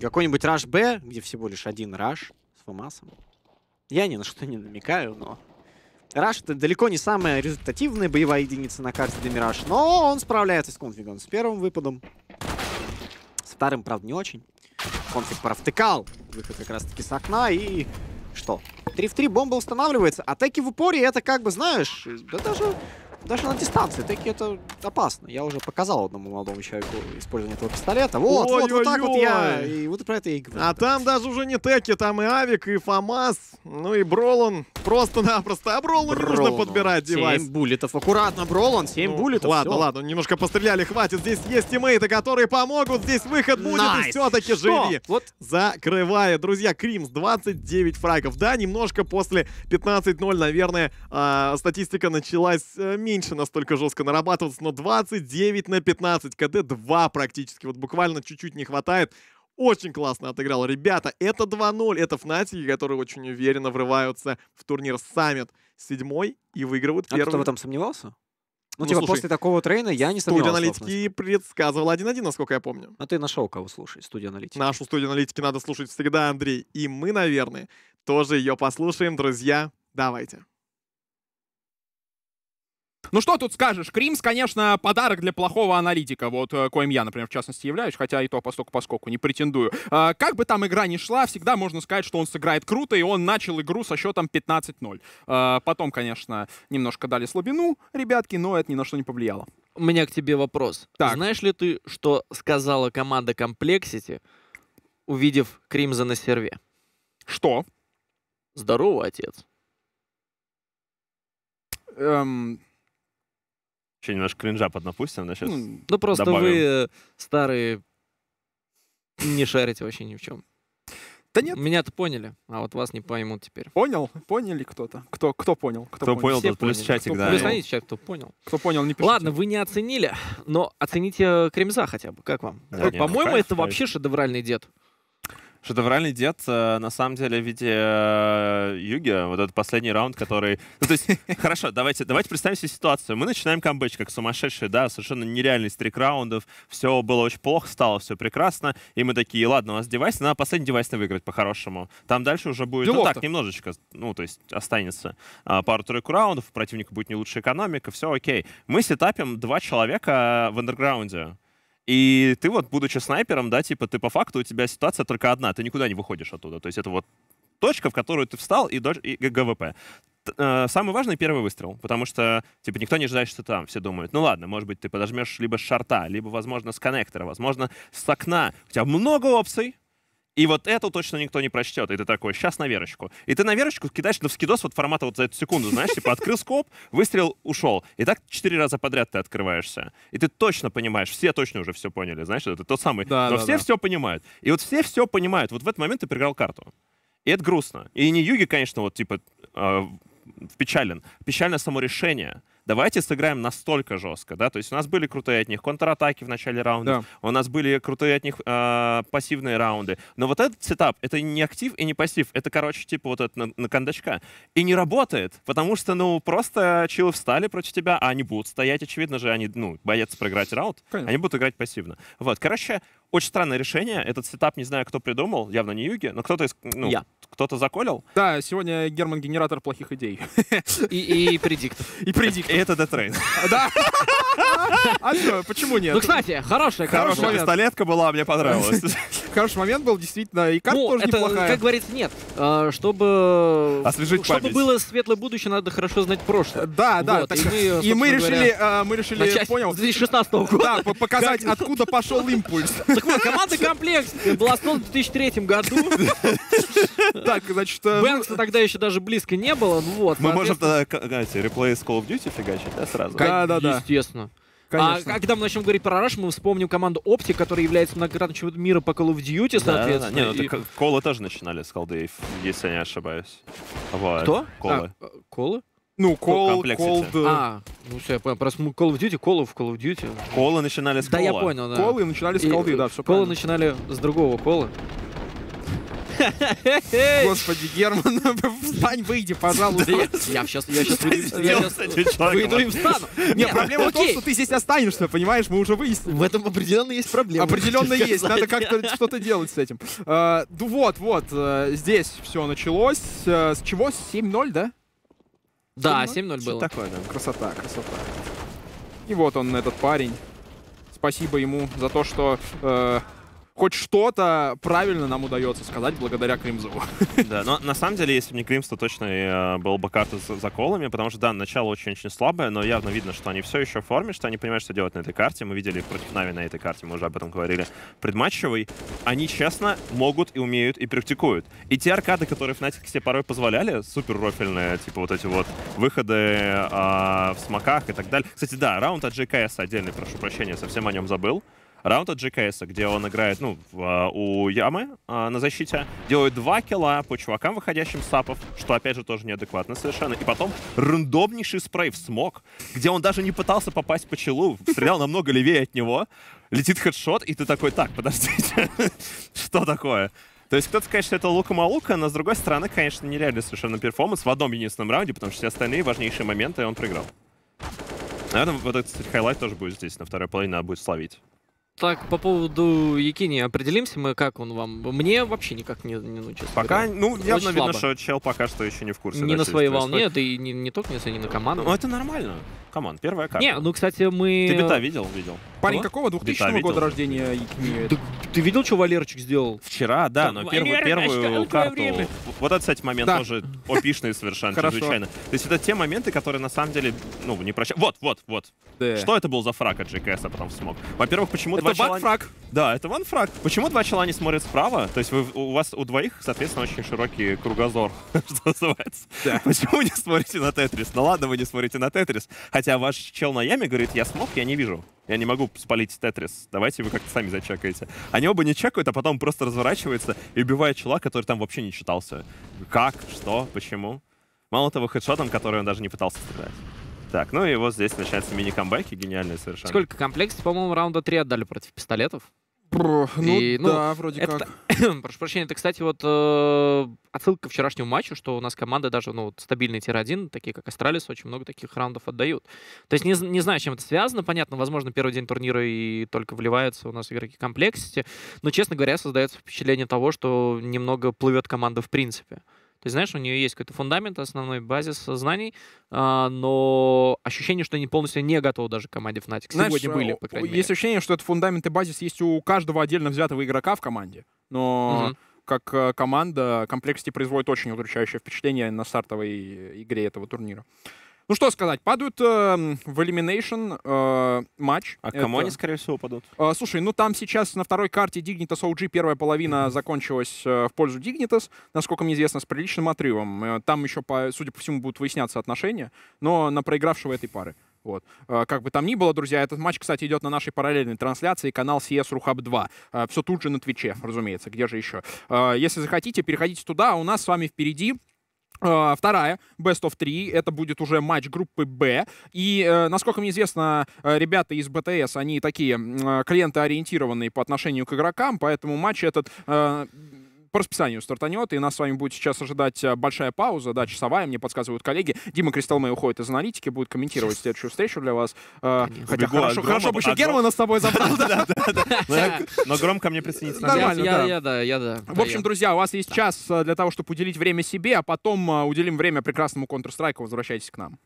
Какой-нибудь раш Б, где всего лишь один раш с фамасом. Я ни на что не намекаю, но Раш это далеко не самая результативная боевая единица на карте для Мираж, но он справляется с конфигом. С первым выпадом. С вторым, правда, не очень. Конфиг провтыкал. Выход как раз-таки с окна и... Что? 3 в 3 бомба устанавливается. а Атаки в упоре это как бы, знаешь, да даже... Даже на дистанции таки это опасно. Я уже показал одному молодому человеку использование этого пистолета. Вот, ой, вот, ой, вот так ой. вот я. И вот про это и говорю. А там даже уже не теки, там и Авик, и Фомас, ну и Бролан просто-напросто. А Бролу не нужно подбирать девайс. 7 буллетов. Аккуратно, Бролан, 7 ну, буллетов. Ладно, все. ладно, немножко постреляли, хватит. Здесь есть тиммейты, которые помогут. Здесь выход будет, Найс. и все-таки живи. Вот. Закрывает, друзья, Кримс 29 фрагов. Да, немножко после 15-0, наверное, э, статистика началась э, меньше настолько жестко нарабатываться, но 29 на 15, КД 2 практически. Вот буквально чуть-чуть не хватает очень классно отыграл. Ребята, это 2-0. Это Фнатики, которые очень уверенно врываются в турнир Саммит седьмой и выигрывают первый. А кто в этом сомневался? Ну, ну типа, слушай, после такого трейна я не сомневался. Студия аналитики предсказывала 1-1, насколько я помню. А ты нашел кого слушать, студия аналитики. Нашу студию аналитики надо слушать всегда, Андрей. И мы, наверное, тоже ее послушаем, друзья. Давайте. Ну что тут скажешь? Кримс, конечно, подарок для плохого аналитика, вот э, коим я, например, в частности являюсь, хотя и то постольку поскольку не претендую. А, как бы там игра ни шла, всегда можно сказать, что он сыграет круто, и он начал игру со счетом 15-0. А, потом, конечно, немножко дали слабину ребятки, но это ни на что не повлияло. У меня к тебе вопрос. Так. Знаешь ли ты, что сказала команда Complexity, увидев Кримза на серве? Что? Здорово, отец. Эм, еще немножко кринжа поднапустим, да, сейчас Ну, ну просто добавим. вы э, старые не шарите вообще ни в чем. Да нет. Меня-то поняли, а вот вас не поймут теперь. Понял? Поняли кто-то? Кто, кто понял? Кто, кто понял, тот плюс чатик, кто да. Плюс понял. чат, кто понял. Кто понял, не пишите. Ладно, вы не оценили, но оцените э, Кремза хотя бы. Как вам? Да, ну по-моему, это вообще шедевральный дед. Шедевральный дед, э, на самом деле, в виде э, Юги, вот этот последний раунд, который... Ну, то есть, *laughs* хорошо, давайте, давайте представим себе ситуацию. Мы начинаем камбэч как сумасшедшие, да, совершенно нереальный стрик раундов. Все было очень плохо, стало все прекрасно. И мы такие, ладно, у нас девайс, надо последний девайс на выиграть по-хорошему. Там дальше уже будет, делов ну так, немножечко, ну, то есть, останется а, пару-тройку раундов, у противника будет не лучшая экономика, все окей. Мы сетапим два человека в андерграунде. И ты вот, будучи снайпером, да, типа, ты по факту, у тебя ситуация только одна, ты никуда не выходишь оттуда. То есть это вот точка, в которую ты встал, и, и ГВП. Э, самый важный первый выстрел, потому что, типа, никто не ожидает, что там. Все думают, ну ладно, может быть, ты подожмешь либо с шарта, либо, возможно, с коннектора, возможно, с окна. У тебя много опций, и вот эту точно никто не прочтет. И ты такой, сейчас на верочку. И ты на верочку кидаешь на вскидос вот формата вот за эту секунду, знаешь, типа открыл скоп, выстрел, ушел. И так четыре раза подряд ты открываешься. И ты точно понимаешь, все точно уже все поняли, знаешь, это тот самый. Да, Но да, все да. все понимают. И вот все все понимают. Вот в этот момент ты проиграл карту. И это грустно. И не Юги, конечно, вот типа э, печален. Печально само решение. Давайте сыграем настолько жестко, да, то есть у нас были крутые от них контратаки в начале раунда, да. у нас были крутые от них э, пассивные раунды, но вот этот сетап, это не актив и не пассив, это, короче, типа вот это на, на кондачка. И не работает, потому что, ну, просто чилы встали против тебя, а они будут стоять, очевидно же, они, ну, боятся проиграть раунд, Конечно. они будут играть пассивно. Вот, короче, очень странное решение. Этот сетап, не знаю, кто придумал, явно не Юги, но кто-то из... Ну, Я. Кто-то заколил. Да, сегодня Герман генератор плохих идей. И, предикт. И предикт. *laughs* И это Детрейн. Да. А что, почему нет? Ну, кстати, хорошая, хорошая пистолетка была, мне понравилась. *laughs* Хороший момент был, действительно, и карта ну, тоже неплохая. Как говорится, нет. А, чтобы... Освежить память. Чтобы было светлое будущее, надо хорошо знать прошлое. Да, да. И мы решили, а, мы решили, понял. 2016 года. Да, показать, откуда пошел импульс. *laughs* Так вот, команда «Комплекс» была основана в 2003 году. *laughs* Так, значит... Э, ну Бэнкса тогда еще даже близко не было, ну вот. Мы можем тогда, знаете, реплей с Call of Duty фигачить, да, сразу? Да, да, да. Естественно. Конечно. А когда мы начнем говорить про Rush, мы вспомним команду Optic, которая является многократным чемпионом мира по Call of Duty, соответственно. Да, да, да. Не, ну, и... Э, колы тоже начинали с колды, если я не ошибаюсь. Вот. Кто? Колы. А, э, колы? Ну, Кол Call А, ну все, я понял. Просто Call of Duty, Call of, Call of Duty. Колы начинали с да, Да, я понял, да. Колы начинали с колды, да, все Колы начинали с другого кола. Господи, Герман, *laughs* встань, выйди, пожалуйста. Я сейчас выйду и встану. Нет, проблема в том, что ты здесь останешься, понимаешь? Мы уже выяснили. В этом определенно есть проблема. Определенно есть. Надо как-то что-то делать с этим. Ну вот, вот. Э, здесь все началось. Э, с чего? 7-0, да? Да, 7-0 было. такое, да. Красота, красота. И вот он, этот парень. Спасибо ему за то, что хоть что-то правильно нам удается сказать благодаря Кримзову. *laughs* Да, но на самом деле, если бы не Кримс, то точно э, был бы карта с заколами, потому что, да, начало очень-очень слабое, но явно видно, что они все еще в форме, что они понимают, что делать на этой карте. Мы видели их против Нави на этой карте, мы уже об этом говорили предматчевой. Они честно могут и умеют и практикуют. И те аркады, которые Fnatic себе порой позволяли, супер рофельные, типа вот эти вот выходы э, в смоках и так далее. Кстати, да, раунд от GKS отдельный, прошу прощения, совсем о нем забыл раунда GKS, где он играет, ну, а, у Ямы а, на защите, делает два килла по чувакам, выходящим с сапов, что, опять же, тоже неадекватно совершенно. И потом рандомнейший спрей в смог, где он даже не пытался попасть по челу, стрелял намного левее от него, летит хедшот, и ты такой, так, подождите, *laughs* что такое? То есть кто-то скажет, что это лука-малука, но с другой стороны, конечно, нереальный совершенно перформанс в одном единственном раунде, потому что все остальные важнейшие моменты он проиграл. Наверное, вот этот, хайлайт тоже будет здесь, на второй половине надо будет словить. Так, по поводу Якини определимся мы, как он вам? Мне вообще никак не, не ну, честно Пока, говоря, ну, явно слабо. видно, что чел пока что еще не в курсе. Не да, насвоевал, нет, и не, не только не на команду. Ну, это нормально. Камон, первая карта. Не, ну, кстати, мы... Ты бита видел? Видел. Парень Кого? какого? 2000 -го года рождения Ты, ты видел, что Валерчик сделал? Вчера, да, но первую, первую карту... Вот это, кстати, момент да. тоже опишный совершенно, *laughs* чрезвычайно. То есть это те моменты, которые на самом деле, ну, не прощают. Вот, вот, вот. Да. Что это был за фраг от GKS, а потом смог? Во-первых, почему это два чела... фраг. Да, это ван фраг. Почему два чела не смотрят справа? То есть вы, у вас у двоих, соответственно, очень широкий кругозор, *laughs* что называется. Да. Почему не смотрите на Тетрис? Ну ладно, вы не смотрите на Тетрис. Хотя а ваш чел на яме говорит, я смог, я не вижу. Я не могу спалить Тетрис. Давайте вы как-то сами зачекаете. Они оба не чекают, а потом просто разворачивается и убивает чела, который там вообще не читался. Как? Что? Почему? Мало того, хедшотом, который он даже не пытался стрелять. Так, ну и вот здесь начинаются мини-камбэки, гениальные совершенно. Сколько комплексов, по-моему, раунда 3 отдали против пистолетов? ну, и, ну да, вроде это, как. *coughs* прошу прощения, это, кстати, вот э, отсылка к вчерашнему матчу, что у нас команда даже, ну, вот, стабильный тир-1, такие как Астралис, очень много таких раундов отдают. То есть не, не знаю, чем это связано, понятно, возможно, первый день турнира и только вливаются у нас игроки комплексити, но, честно говоря, создается впечатление того, что немного плывет команда в принципе. То есть, знаешь, у нее есть какой-то фундамент, основной базис знаний, а, но ощущение, что они полностью не готовы даже к команде Fnatic. Знаешь, Сегодня были, э, по крайней есть мере. Есть ощущение, что этот фундамент и базис есть у каждого отдельно взятого игрока в команде, но... Угу как э, команда Complexity производит очень удручающее впечатление на стартовой игре этого турнира. Ну что сказать, падают э, в Elimination э, матч. А к кому Это... они, скорее всего, падут? Э, слушай, ну там сейчас на второй карте Dignitas OG первая половина mm -hmm. закончилась э, в пользу Dignitas, насколько мне известно, с приличным отрывом. Э, там еще, по, судя по всему, будут выясняться отношения, но на проигравшего этой пары. Вот. Э, как бы там ни было, друзья, этот матч, кстати, идет на нашей параллельной трансляции, канал CS Рухаб 2. Все тут же на Твиче, разумеется, где же еще. Э, если захотите, переходите туда, а у нас с вами впереди Э, вторая, Best of 3, это будет уже матч группы Б. И, э, насколько мне известно, э, ребята из BTS они такие клиентоориентированные по отношению к игрокам, поэтому матч этот по расписанию стартанет, и нас с вами будет сейчас ожидать э, большая пауза, да, часовая, мне подсказывают коллеги. Дима Кристалмей уходит из аналитики, будет комментировать следующую встречу для вас. Э, Конечно. Хотя Убегу хорошо, хорошо бы еще а Германа с тобой забрал. *laughs* *laughs* Но Гром ко мне присоединится. Нормально, Я, да, я, да. В общем, друзья, у вас есть час э, для того, чтобы уделить время себе, а потом уделим время прекрасному Counter-Strike, возвращайтесь к нам.